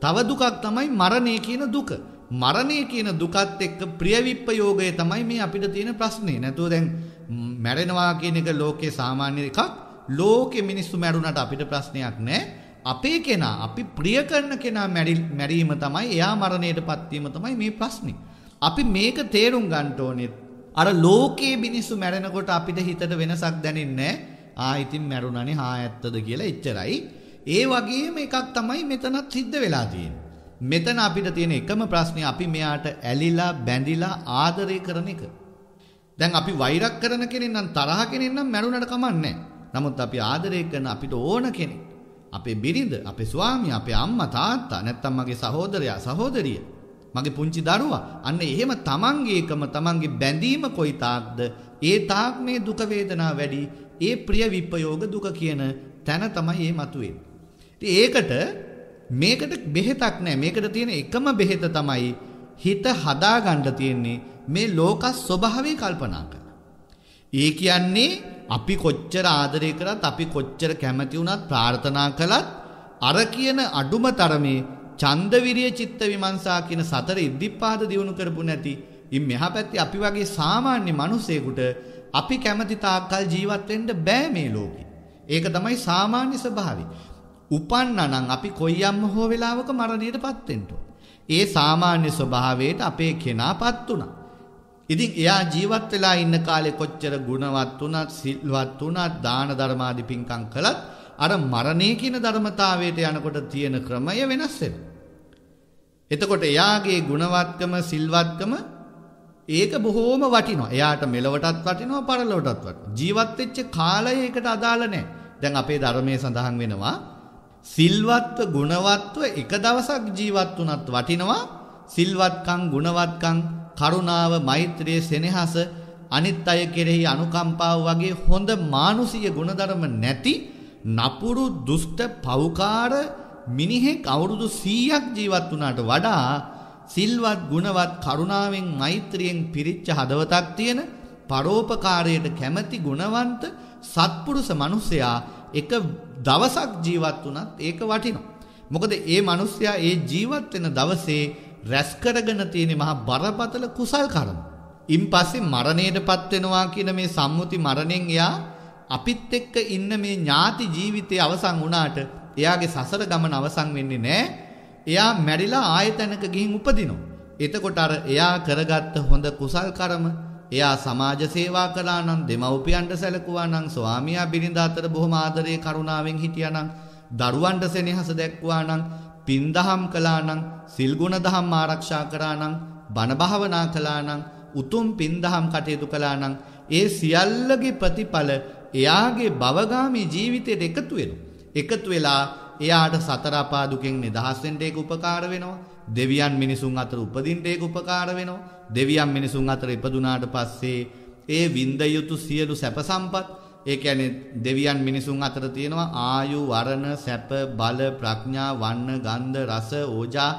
තව දුකක් තමයි මරණය කියන දුක. මරණය කියන දුකත් එක්ක ප්‍රිය විප්පයෝගය තමයි මේ අපිට තියෙන ප්‍රශ්නේ. නැතුව දැන් මැරෙනවා කියන එක ලෝකේ සාමාන්‍ය එකක්. ලෝකේ මිනිස්සු මැරුණාට අපිට ප්‍රශ්නයක් නැහැ. අපේ කෙනා අපි ප්‍රිය කරන කෙනා මැරීම තමයි එයා මරණයටපත් වීම තමයි මේ ප්‍රශ්නේ. අපි මේක තේරුම් ගන්න ඕනේ. අර ලෝකේ මිනිස්සු මැරෙනකොට අපිට හිතට වෙනසක් දැනෙන්නේ නැහැ. ආ ඉතින් මැරුණනේ හා ඇත්තද කියලා එච්චරයි. ඒ වගේම එකක් තමයි මෙතනත් සිද්ධ වෙලා තියෙන්නේ. මෙතන අපිට තියෙන එකම ප්‍රශ්නේ අපි මෙයාට ඇලිලා බැඳිලා ආදරය කරන එක. දැන් අපි වෛරක් කරන කෙනෙක් නම් තරහ කෙනෙක් නම් මැරුණට කමන්නේ නමුත් අපි ආදරය කරන අපිට ඕන කෙනෙක්. අපේ බිරිඳ, අපේ ස්වාමියා, අපේ අම්මා තාත්තා, නැත්තම් මගේ සහෝදරයා සහෝදරිය, මගේ පුංචි දරුවා අන්න එහෙම තමන්ගේ එකම තමන්ගේ බැඳීම කොයි තාක්ද ඒ තාක් මේ දුක වේදනා වැඩි ඒ ප්‍රිය විප්පයෝග දුක කියන තැන තමයි මේ මතුවෙන්නේ. ඉතින් ඒකට මේකට බෙහෙතක් නැහැ. මේකට තියෙන එකම බෙහෙත තමයි හිත හදාගන්න තියෙන්නේ මේ ලෝක ස්වභාවය කල්පනා කරලා. ඒ කියන්නේ අපි කොච්චර ආදරය කරත් අපි කොච්චර කැමති වුණත් ප්‍රාර්ථනා කළත් අර කියන අඩුම තරමේ චන්දවිරිය චිත්ත විමංශා කියන සතර ඉද්ධිපාද දිනු කරපු නැති ඉන් මෙහා පැත්තේ අපි වගේ සාමාන්‍ය මිනිසෙකුට අපි කැමති තාක්කල් ජීවත් වෙන්න බෑ මේ ලෝකේ. ඒක තමයි සාමාන්‍ය ස්වභාවය. උපන්නනම් අපි කොයියම්ම හෝ වෙලාවක මරණයටපත් වෙන්න ඒ සාමාන්‍ය ස්වභාවයට අපේ කෙනාපත් උනා. ඉතින් එයා ජීවත් වෙලා ඉන්න කාලේ කොච්චර ගුණවත් වුණත් සිල්වත් වුණත් දාන ධර්මාදී පින්කම් කළත් අර මරණය කියන ධර්මතාවයට යනකොට තියෙන ක්‍රමය වෙනස් වෙනවා. එතකොට එයාගේ ගුණවත්කම සිල්වත්කම ඒක බොහෝම වටිනවා. එයාට මෙලවටත් වටිනවා පරලොවටත් වටිනවා. ජීවත් වෙච්ච කාලය ඒකට අදාළ නැහැ. දැන් අපේ ධර්මයේ සඳහන් වෙනවා සිල්වත්ව ගුණවත්ව එක දවසක් ජීවත් වුණත් වටිනවා. සිල්වත්කම් ගුණවත්කම් කරුණාව මෛත්‍රිය සෙනෙහස අනිත් අය කෙරෙහි අනුකම්පාව වගේ හොඳ මානුෂීය ගුණධර්ම නැති නපුරු දුෂ්ට පව්කාර මිනිහෙක් අවුරුදු 100ක් ජීවත් වුණාට වඩා සිල්වත් ගුණවත් කරුණාවෙන් මෛත්‍රියෙන් පිරිච්ච හදවතක් තියෙන පරෝපකාරයට කැමැති ගුණවන්ත සත්පුරුෂ මිනිසයා එක දවසක් ජීවත් වුණත් ඒක වටිනවා. මොකද ඒ මිනිසයා ඒ ජීවත් වෙන දවසේ රැස් කරගෙන තියෙන මහා බරපතල කුසල් කර්ම. ඉන් පස්සේ මරණයටපත් වෙනවා කියන මේ සම්මුති මරණයෙන් එයා අපිත් එක්ක ඉන්න මේ ඥාති ජීවිතය අවසන් වුණාට එයාගේ සසර ගමන අවසන් වෙන්නේ නැහැ. එයා මැරිලා ආයතනක ගිහින් උපදිනවා. එතකොට අර එයා කරගත්ත හොඳ කුසල් කර්ම එයා සමාජ සේවා කළා නම් දෙමව්පියන්ට සැලකුවා නම් ස්වාමියා බිරිඳ අතර බොහොම ආදරේ කරුණාවෙන් හිටියා නම් දරුවන්ට සෙනෙහස දැක්වුවා නම් පින්දහම් කළා නම් සිල් ගුණ දහම් ආරක්ෂා කරා නම් බණ භාවනා කළා නම් උතුම් පින්දහම් කටයුතු කළා නම් ඒ සියල්ලගේ ප්‍රතිඵල එයාගේ භවගාමී ජීවිතයට එකතු වෙනවා. එකතු වෙලා එයාට සතර අපා දුකෙන් නිදහස් වෙන්න ඒක උපකාර වෙනවා. දෙවියන් මිනිසුන් අතර උපදින්න ඒක උපකාර වෙනවා. දෙවියන් මිනිසුන් අතර ඉපදුනාට පස්සේ ඒ විඳ යුතු සියලු සැප සම්පත් ඒ කියන්නේ දෙවියන් මිනිසුන් අතර තියෙනවා ආයු වරණ සැප බල ප්‍රඥා වන්න ගන්ධ රස ඕජා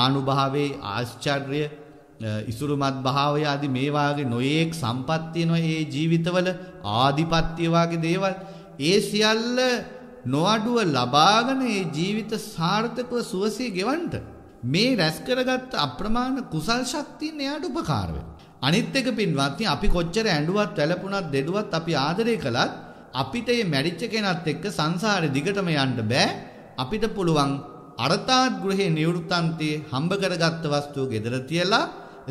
ආනුභාවේ ආශ්චර්ය ඉසුරුමත් භාවය ආදි මේ වාගේ නොයේක් සම්පත් තියෙනවා මේ ජීවිතවල ආධිපත්‍ය වාගේ දේවල් ඒ සියල්ල නොඅඩුව ලබාගෙන ඒ ජීවිත සාර්ථකව සුවසේ ගෙවන්න මේ රැස් කරගත් අප්‍රමාණ කුසල් ශක්තියන් එයාට උපකාර වෙනවා. අනිත් එක පින්වත්නි අපි කොච්චර ඇඬුවත් වැළපුණත් දෙඩුවත් අපි ආදරය කළත් අපිට මේ මැරිච්ච කෙනත් එක්ක සංසාරේ දිගටම යන්න බෑ. අපිට පුළුවන් අරතාත් ගෘහේ නිවෘත්තන්තේ හම්බ කරගත්ත වස්තුව ගෙදර තියලා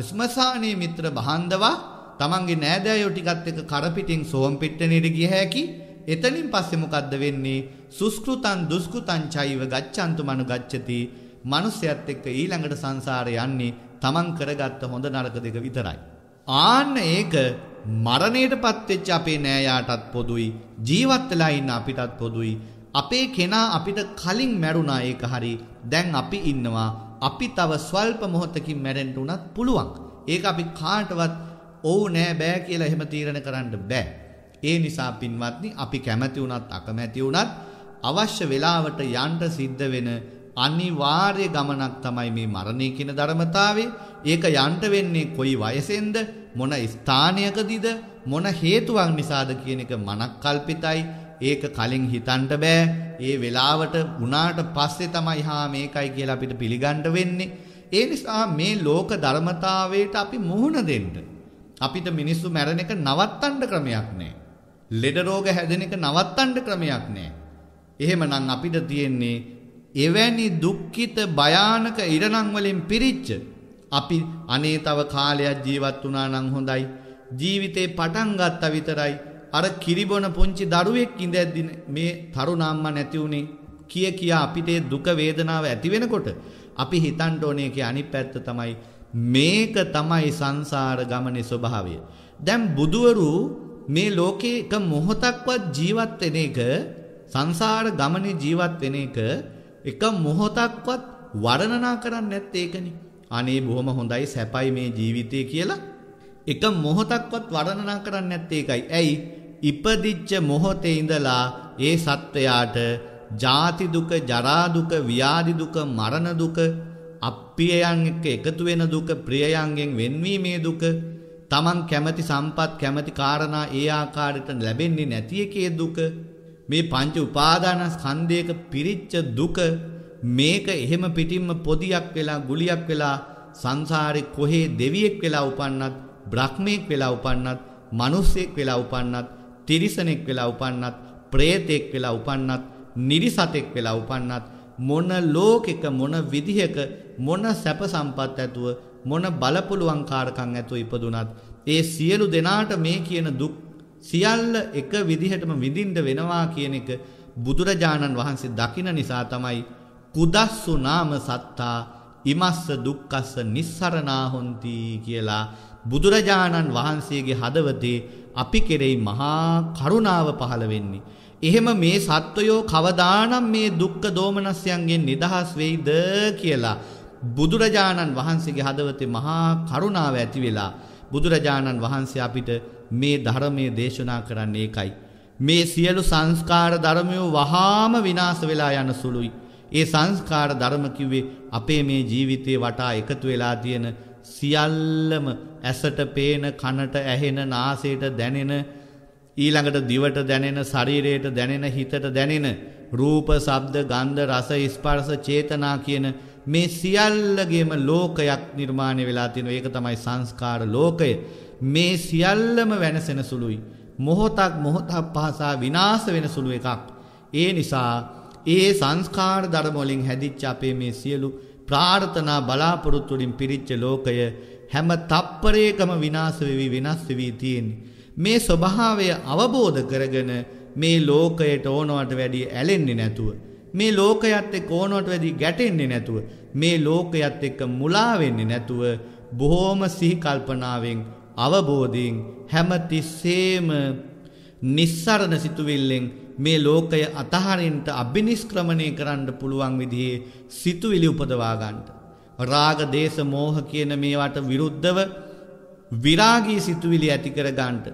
ස්මසානීය මිත්‍ර බහන්දවා තමන්ගේ නෑදෑයෝ ටිකත් එක්ක කර පිටින් සෝම් පිට්ටනියට ගිය හැකි එතනින් පස්සේ මොකද්ද වෙන්නේ? සුස්කෘතං දුස්කෘතං චෛව ගච්ඡන්තු මනු ගච්ඡති. මිනිසයත් එක්ක ඊළඟට සංසාරේ යන්නේ තමන් කරගත්ත හොඳ නරක දෙක විතරයි. ආන්න ඒක මරණයටපත් වෙච්ච අපේ නෑයාටත් පොදුයි. ජීවත් වෙලා ඉන්න අපිටත් පොදුයි. අපේ කෙනා අපිට කලින් මැරුණා ඒක හරි. දැන් අපි ඉන්නවා. අපි තව ස්වල්ප මොහොතකින් මැරෙන්න උනත් පුළුවන්. ඒක අපි කාටවත් ඔව් නෑ බෑ කියලා එහෙම තීරණ කරන්න බෑ. ඒ නිසා පින්වත්නි අපි කැමැති වුණත් අකමැති වුණත් අවශ්‍ය වෙලාවට යන්න සිද්ධ වෙන අනිවාර්ය ගමනක් තමයි මේ මරණය කියන ධර්මතාවේ. ඒක යන්න වෙන්නේ කොයි වයසෙන්ද මොන ස්ථානයකදීද මොන හේතුවක් නිසාද කියන එක මනක්කල්පිතයි. ඒක කලින් හිතන්න බෑ. ඒ වෙලාවට වුණාට පස්සේ තමයි හා මේකයි කියලා අපිට පිළිගන්න වෙන්නේ. ඒ නිසා මේ ලෝක ධර්මතාවයට අපි මුහුණ දෙන්න. අපිට මිනිස්සු මැරණ එක නවත්තන්න ක්‍රමයක් නැහැ. ලෙඩ රෝග හැදෙන එක නවත්තන්න ක්‍රමයක් නැහැ. එහෙමනම් අපිට තියෙන්නේ එවැනි දුක්ඛිත භයානක ඉරණම් වලින් පිරිච්ච අපි අනේ තව කාලයක් ජීවත් වුණා නම් හොඳයි. ජීවිතේ පටන් ගත්තා විතරයි අර කිරිබොන පුංචි දරුවෙක් ඉඳද්දි මේ තරුණ අම්මා නැති උනේ කිය කියා අපිට දුක වේදනාව ඇති වෙනකොට අපි හිතන්න ඕනේ කිය අනිත් පැත්ත තමයි මේක තමයි සංසාර ගමනේ ස්වභාවය. දැන් බුදවරු මේ ලෝකේක මොහොතක්වත් ජීවත් වෙන එක සංසාර ගමනේ ජීවත් වෙන එක එක මොහොතක්වත් වර්ණනා කරන්නේ නැත් ඒකනේ. අනේ බොහොම හොඳයි සැපයි මේ ජීවිතය කියලා එක මොහොතක්වත් වර්ණනා කරන්නේ නැත් ඒකයි. ඇයි? ඉපදිච්ච මොහොතේ ඉඳලා ඒ සත්වයාට ජාති දුක, ජරා දුක, ව්‍යාධි දුක, මරණ දුක, අප්පියයන් එක්ක එකතු වෙන දුක, ප්‍රියයන්ගෙන් වෙන්වීමේ දුක Taman කැමැති සම්පත් කැමැති කාරණා ඒ ආකාරයට ලැබෙන්නේ නැති එකේ දුක මේ පංච උපාදානස්කන්ධයක පිරිච්ච දුක මේක එහෙම පිටින්ම පොදියක් වෙලා ගුලියක් වෙලා සංසාරේ කොහේ දෙවියෙක් වෙලා උපන්නත් බ්‍රහ්මෙක් වෙලා උපන්නත් මිනිස්සෙක් වෙලා උපන්නත් තිරිසනෙක් වෙලා උපන්නත් ප්‍රේතෙක් වෙලා උපන්නත් නිරිසතෙක් වෙලා උපන්නත් මොන ලෝකෙක මොන විදිහක මොන සැප සම්පත් ඇතුව මොන බලපුළුවන්කාරකං ඇතු ඉපදුනත් ඒ සියලු දෙනාට මේ කියන දුක් සියල්ල එක විදිහටම විඳින්ඩ වෙනවා කියන එක බුදුරජාණන් වහන්සේ දකින නිසා තමයි කුදස්සු නාම සත්තා ඉමස්ස දුක්කස්ස නිස්සරණා හොන්ති කියලා බුදුරජාණන් වහන්සේගේ හදවතේ අපි කෙරෙහි මහා කරුණාව පහළ වෙන්නේ. එහෙම මේ සත්වයෝ කවදානම් මේ දුක්ඛ දෝමනස්යන්ගෙන් නිදහස් වෙයිද කියලා බුදුරජාණන් වහන්සේගේ හදවතේ මහා කරුණාව ඇති වෙලා බුදුරජාණන් වහන්සේ අපිට මේ ධර්මයේ දේශනා කරන්නේ ඒකයි. මේ සියලු සංස්කාර ධර්මයෝ වහාම විනාශ වෙලා යන සුළුයි. ඒ සංස්කාර ධර්ම කිව්වේ අපේ මේ ජීවිතේ වටා එකතු වෙලා තියෙන සියල්ලම ඇසට පේන කනට ඇහෙන නාසයට දැනෙන ඊළඟට දිවට දැනෙන ශරීරයට දැනෙන හිතට දැනෙන රූප ශබ්ද ගන්ධ රස ස්පර්ශ චේතනා කියන මේ සියල්ලගේම ලෝකයක් නිර්මාණය වෙලා තියෙනවා. ඒක තමයි සංස්කාර ලෝකය. මේ සියල්ලම වෙනසෙන සුළුයි. මොහොතක් මොහොතක් පහසා විනාශ වෙන සුළු එකක්. ඒ නිසා ඒ සංස්කාර ධර්ම වලින් හැදිච්ච අපේ මේ සියලු ප්‍රාර්ථනා බලාපොරොත්තු වලින් පිරිච්ච ලෝකය හැම තප්පරයකම විනාශ වෙවි විනාශ වෙවි තියෙන්නේ. මේ ස්වභාවය අවබෝධ කරගෙන මේ ලෝකයට ඕනවට වැඩිය ඇලෙන්නේ නැතුව මේ ලෝකයත් එක්ක ඕනවට වැඩි ගැටෙන්නේ නැතුව මේ ලෝකයත් එක්ක මුලා වෙන්නේ නැතුව බොහෝම සිහි කල්පනාවෙන් අවබෝධයෙන් හැමතිස්සෙම nissarana situvillen මේ ලෝකය අතහරින්ට අබිනිෂ්ක්‍රමණය කරන්න පුළුවන් විදිහේ සිතුවිලි උපදවා ගන්නට රාග දේශ මෝහ කියන මේවට විරුද්ධව විරාගී සිතුවිලි ඇති කර ගන්නට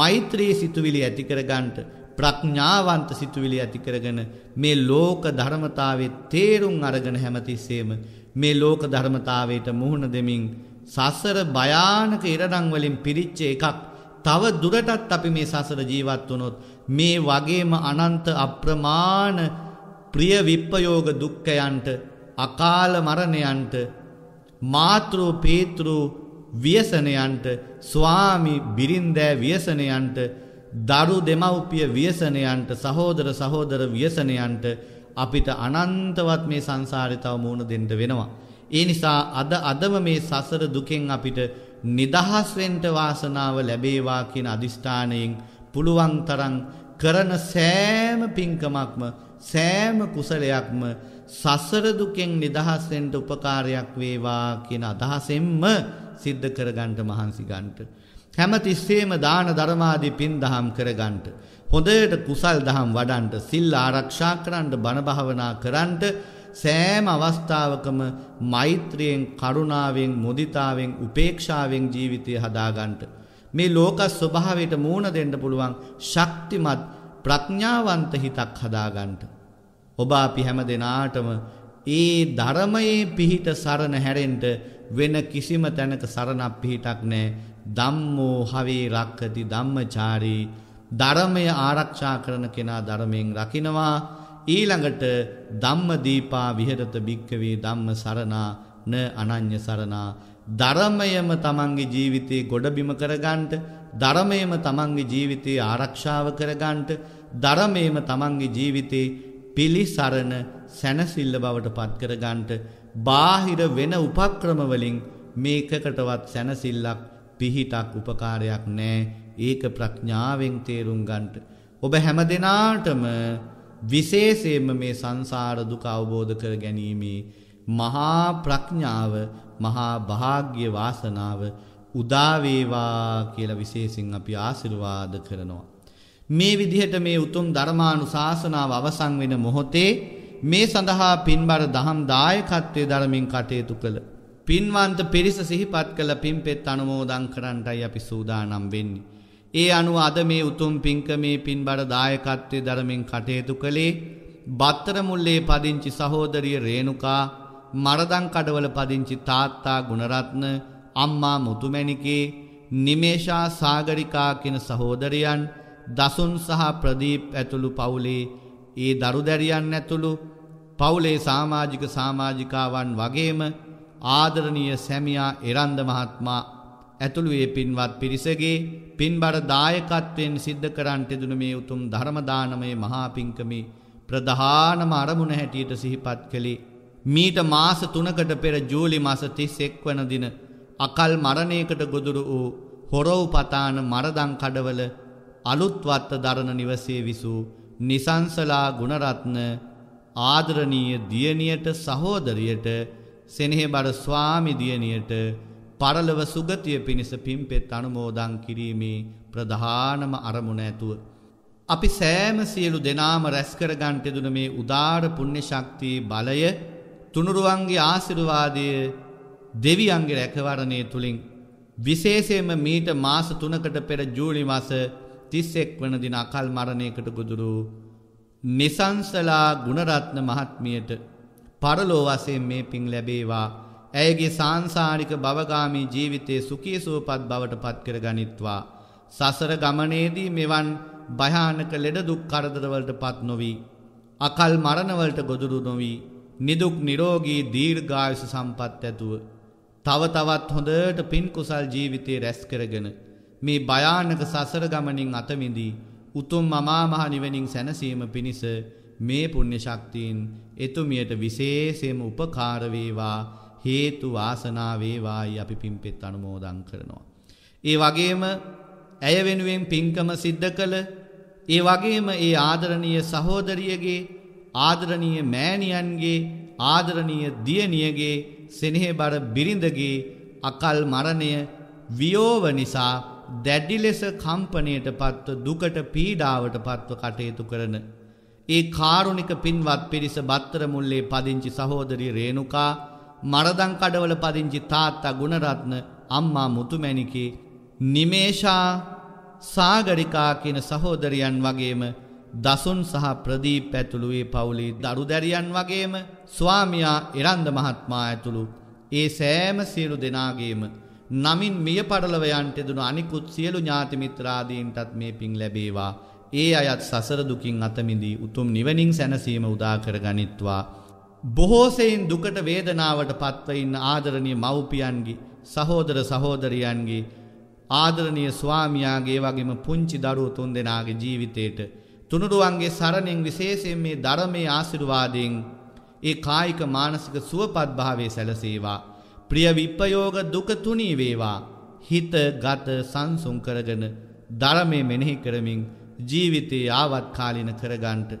මෛත්‍රී සිතුවිලි ඇති කර ගන්නට ප්‍රඥාවන්ත සිතුවිලි ඇති කරගෙන මේ ලෝක ධර්මතාවයේ තේරුම් අරගෙන හැමතිස්සෙම මේ ලෝක ධර්මතාවයට මුහුණ දෙමින් සසර භයානක ඉරණම් වලින් පිරිච්ච එකක් තව දුරටත් අපි මේ සසර ජීවත් වුණොත් මේ වගේම අනන්ත අප්‍රමාණ ප්‍රිය විප්පයෝග දුක්ඛයන්ට අකාල මරණයන්ට මාතෘ පේතෘ ව්‍යසනයන්ට ස්වාමි බිරින්දෑ ව්‍යසනයන්ට දරු දෙමව්පිය ව්‍යසනයන්ට සහෝදර සහෝදර ව්‍යසනයන්ට අපිට අනන්තවත් මේ සංසාරේ තව මුහුණ දෙන්න වෙනවා. ඒ නිසා අද අදම මේ සසර දුකෙන් අපිට නිදහස් වෙන්න වාසනාව ලැබේවා කියන අදිෂ්ඨානයෙන් පුළුවන් තරම් කරන සෑම පින්කමක්ම සෑම කුසලයක්ම සසර දුකෙන් නිදහස් වෙන්න උපකාරයක් වේවා කියන අදහසෙන්ම සිද්ධ කරගන්න මහන්සි ගන්නට හැමතිස්සෙම දාන ධර්මාදී පින් දහම් කරගන්නට හොඳට කුසල් දහම් වඩන්ට සිල් ආරක්ෂා කරන්ට බණ භාවනා කරන්ට සෑම අවස්ථාවකම මෛත්‍රියෙන් කරුණාවෙන් මුදිතාවෙන් උපේක්ෂාවෙන් ජීවිතය හදාගන්නට මේ ලෝක ස්වභාවයට මූණ දෙන්න පුළුවන් ශක්තිමත් ප්‍රඥාවන්ත හිතක් හදාගන්නට ඔබ අපි හැම දෙනාටම ඒ ධර්මයේ පිහිට සරණ හැරෙන්න වෙන කිසිම තැනක සරණක් පිහිටක් නැහැ ධම්මෝ හවේ රක්කති ධම්මචාරී ධර්මය ආරක්ෂා කරන කෙනා ධර්මයෙන් රකිනවා ඊළඟට ධම්ම දීපා විහෙරත භික්කවේ ධම්ම සරණා න අනඤ්‍ය සරණා ධර්මයම තමන්ගේ ජීවිතේ ගොඩබිම කරගන්නට ධර්මයම තමන්ගේ ජීවිතේ ආරක්ෂාව කරගන්නට ධර්මයම තමන්ගේ ජීවිතේ පිලිසරණ සැනසිල්ල බවට පත් කරගන්නට බාහිර වෙන උපක්‍රමවලින් මේකකටවත් සැනසිල්ලක් පිහිටක් උපකාරයක් නෑ ඒක ප්‍රඥාවෙන් තේරුම් ගන්ට. ඔබ හැම දෙනාටම විශේෂයෙන්ම මේ සංසාර දුක අවබෝධ කර ගැනීමේ මහා ප්‍රඥාව මහා භාග්‍ය වාසනාව උදාවේවා කියලා විශේෂයෙන් අපි ආශිර්වාද කරනවා. මේ විදිහට මේ උතුම් ධර්මානුශාසනාව අවසන් වෙන මොහොතේ මේ සඳහා පින්බර දහම් දායකත්වයේ ධර්මින් කටයුතු කළ පින්වන්ත පිරිස සිහිපත් කළ පින්පෙත් අනුමෝදං කරන්ටයි අපි සූදානම් වෙන්නේ. ඒ අනුව අද මේ උතුම් පින්කමේ පින් බඩ දායකත්වය දරමින් කටයුතු කළේ බත්තරමුල්ලේ පදිංචි සහෝදරිය රේණුකා මරදං කඩවල පදිංචි තාත්තා ගුණරත්න අම්මා මුතුමැණිකේ නිමේෂා සාගරිකා කියන සහෝදරයන් දසුන් සහ ප්‍රදීප් ඇතුළු පවුලේ ඒ දරුදැරියන් ඇතුළු පවුලේ සාමාජික සාමාජිකාවන් වගේම ආදරණීය සැමියා එරන්ද මහත්මා ඇතුළු ඒ පින්වත් පිරිසගේ පින්බර දායකත්වයෙන් සිද්ධ කරන්ට දුන මේ උතුම් ධර්ම දානමය මහා පිංකමේ ප්‍රධානම අරමුණ හැටියට සිහිපත් කළේ මීට මාස 3කට පෙර ජූලි මාස 31 වන දින අකල් මරණයකට ගොදුරු වූ හොරව්පතාන මරදම් කඩවල අලුත්වත්ත දරණ නිවසේ විසූ නිසංසලා ගුණරත්න ආදරණීය දියණියට සහෝදරියට සෙනෙහෙබඩ ස්වාමිදියණියට පරලව සුගතිය පිණිස පිම්පෙත් අනුමෝදං කිරීමේ ප්‍රධානම අරමුණ ඇතුව. අපි සෑම සියලු දෙනාම රැස්කරගන්ටෙදුන මේ උදාර පුුණ්‍ය ශක්තිී බලය තුනුරුවන්ගේ ආසිරුවාදය දෙවියන්ගේ රැකවරණය තුළින්. විශේෂයම මීට මාස තුනකට පෙර ජූලි මස තිස්සෙක් වන දින අකල් මරණයකට ගොදුරු නිසංසලා ගුණරත්න මහත්මියට පරලෝ වශයෙන් මේ පින් ලැබේවා. ඇයගේ සාංසාරික භවගාමී ජීවිතයේ සුඛී සුවපත් බවට පත්කර ගනිත්වා. සසර ගමනේදී මෙවන් භයානක ලෙඩ දුක් කරදරවලට පත් නොවි. අකල් මරණවලට ගොදුරු නොවි. නිදුක් නිරෝගී දීර්ඝායුෂ සම්පත් ඇතුව තව තවත් හොඳට පින් කුසල් ජීවිතේ රැස් කරගෙන මේ භයානක සසර ගමනින් අත මිදී උතුම් මමා මහ නිවනින් සැනසීම පිණිස මේ පුණ්‍ය ශක්තියින් එතුමියට විශේෂයෙන්ම උපකාර වේවා හේතු වාසනා වේවායි අපි පින්පෙත් අනුමෝදන් කරනවා. ඒ වගේම ඇය වෙනුවෙන් පින්කම සිද්ධ කළ ඒ වගේම ඒ ආදරණීය සහෝදරියගේ ආදරණීය මෑණියන්ගේ ආදරණීය දියණියගේ සෙනෙහබර බිරිඳගේ අකල් මරණය වියෝව නිසා දැඩි ලෙස කම්පණයට පත්ව දුකට පීඩාවට පත්ව කටයුතු කරන ඒ කාරුණික පින්වත් පිරිස බත්තර මුල්ලේ පදිංචි සහෝදරිය රේණුකා මරදං කඩවල පදිංචි තාත්තා ගුණරත්න අම්මා මුතුමැණිකේ නිමේෂා සාගරිකා කියන සහෝදරියන් වගේම දසුන් සහ ප්‍රදීප් ඇතුළු ඒ පවුලේ දරුදැරියන් වගේම ස්වාමියා ඉරන්ද මහත්මයා ඇතුළු ඒ සෑම සියලු දෙනාගේම නමින් මිය පරලව යන්ට දුණු අනිකුත් සියලු ඥාති මිත්‍රාදීන්ටත් මේ පිං ලැබේවා ඒ අයත් සසර දුකින් අතමිදී උතුම් නිවනින් සැනසීම උදාකර ගනිත්වා. බොහෝසයින් දුකට වේදනාවට පත්වඉන්න ආදරණය මව්පියන්ගේ සහෝදර සහෝදරියන්ගේ ආදරණය ස්වාමයාගේ වගේම පුංචි දරුව තුන් දෙනාගේ ජීවිතයට තුනුරුවන්ගේ සරණෙන් විශේෂයෙන් මේ ධර්මයේ ආශිර්වාදයෙන් ඒ කායික මානසික සුවපත් භාවයේ සැලසේවා ප්‍රිය විප්පයෝග දුක තුනී වේවා හිත ගත සංසුන් කරගෙන ධර්මයේ මෙනෙහි කරමින් ජීවිතයේ ආවත් කාලින කරගන්ට.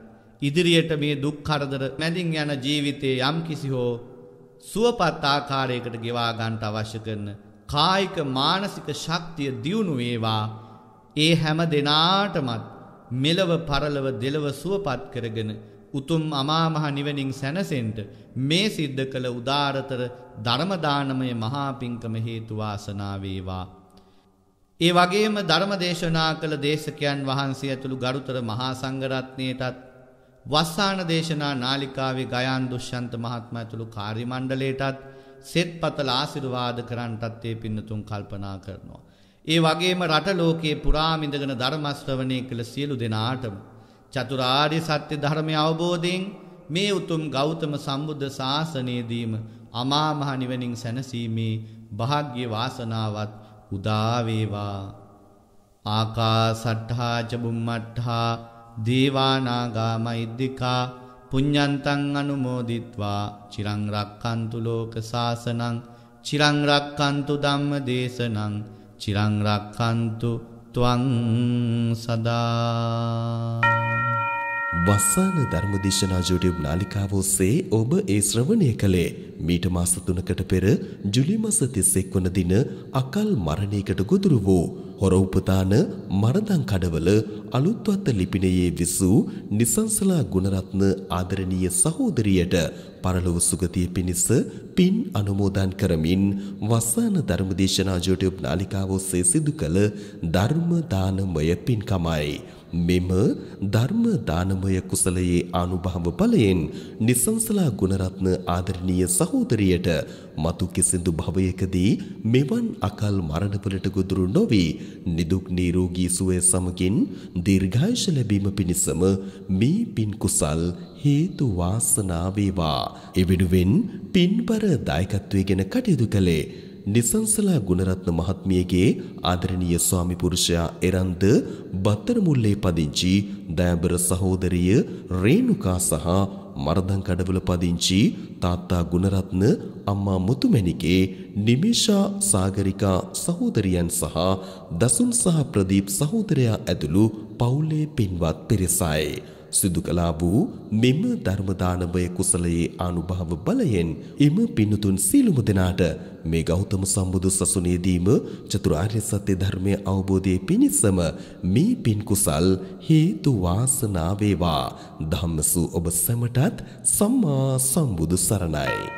ඉදිරියට මේ දුක්කරදර මැදින් යන ජීවිතයේ යම් කිසි හෝ සුවපත් ආකාරයකට ගෙවාගන්ට අවශ්‍ය කරන කායික මානසික ශක්තිය දියුණු වේවා ඒ හැම දෙනාටමත් මෙලව පරලව දෙලව සුවපත් කරගෙන උතුම් අමාමහ නිවනින් සැනසෙන්ට මේ සිද්ධ කළ උදාරතර ධර්මදානමය මහාපින්කම හේතුවාසනාවේවා. ඒ වගේම ධර්ම දේශනා කළ දේශකයන් වහන්සේ ඇතුළු ගරුතර මහා සංඝරත්නයටත් වස්සාන දේශනා නාලිකාවේ ගයාන් දුෂ්‍යන්ත මහත්මයා ඇතුළු කාර්ය මණ්ඩලයටත් සෙත්පතල ආශිර්වාද කරන්ටත් ඒ පින්නතුන් කල්පනා කරනවා. ඒ වගේම රට ලෝකයේ පුරාම ඉඳගෙන ධර්ම ශ්‍රවණය කළ සියලු දෙනාටම චතුරාර්ය සත්‍ය ධර්මය අවබෝධයෙන් මේ උතුම් ගෞතම සම්බුද්ධ ශාසනයේදීම අමා මහ නිවනින් සැනසීමේ වාග්ය වාසනාවත් උදාවේවා ආකා සට්ඨාචබුම්මට්හා දේවානාගා මෛද්දිකා පුඤ්ඥන්තං අනුමෝදිත්වා චිරංරක්කන්තු ලෝක සාසනං චිරංරක්කන්තු ධම්ම දේශනං චිරංරක්කන්තු තුවං සදා වස්සාන ධර්මදේශනා YouTube නාලිකාව ඔස්සේ ඔබ ඒ ශ්‍රවණය කළේ මීට මාස 3කට පෙර ජුලි මාස 31 වන දින අකල් මරණයකට ගොදුරු වූ හොර උපතාන මරදන් කඩවල අලුත්වත්ත ලිපිණයේ විසූ නිසංසලා ගුණරත්න ආදරණීය සහෝදරියට පරලොව සුගතිය පිණිස පින් අනුමෝදන් කරමින් වසන ධර්මදේශනා YouTube නාලිකාව ඔස්සේ සිදු කළ ධර්ම දානමය පින්කමයි. මෙම ධර්ම දානමය කුසලයේ අනුභව ඵලයෙන් නිසංසලා ගුණරත්න ආදරණීය සහෝදරියට මතු කිසිඳු භවයකදී මෙවන් අකල් මරණවලට ගොදුරු නොවි නිදුක් නිරෝගී සුවය සමගින් දීර්ඝායුෂ ලැබීම පිණිසම මේ පින් කුසල් හේතු වාසනා වේවා. එවිඩුවෙන් පින්බර දායකත්වයේ ගැන කටයුතු කළේ නිසංසලා ගුණරත්න මහත්මියගේ ආදරණීය ස්වාමි පුරුෂයා එරන්ද බත්තරමුල්ලේ පදිංචි දයාබර සහෝදරිය රේණුකා සහ මරදන් කඩවල පදිංචි තාත්තා ගුණරත්න අම්මා මුතුමැණිකේ නිමිෂා සාගරිකා සහෝදරියන් සහ දසුන් සහ ප්‍රදීප් සහෝදරයා ඇතුළු පවුලේ පින්වත් පිරිසයි සිදු කළා වූ මෙම ධර්ම දානමය කුසලයේ අනුභව බලයෙන් එම පින්තුන් සීලුම දෙනාට මේ ගෞතම සම්බුදු සසුනේදීම චතුරාර්ය සත්‍ය ධර්මයේ අවබෝධයේ පිණිසම මේ පින් කුසල් හේතු වාසනා වේවා ධම්මසු ඔබ සැමටත් සම්මා සම්බුදු සරණයි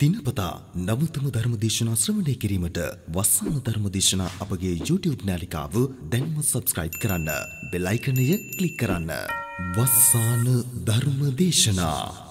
දිනපතා නවතම ධර්මදේශනා ශ්‍රවණය කිරීමට වස්සන්න ධර්මදේශනා අපගේ YouTube නාලිකාව දැන්ම සබස්ක්‍රයිබ් කරන්න. බෙලයිකනය කලික් කරන්න. වස්සාන ධර්මදේශනා.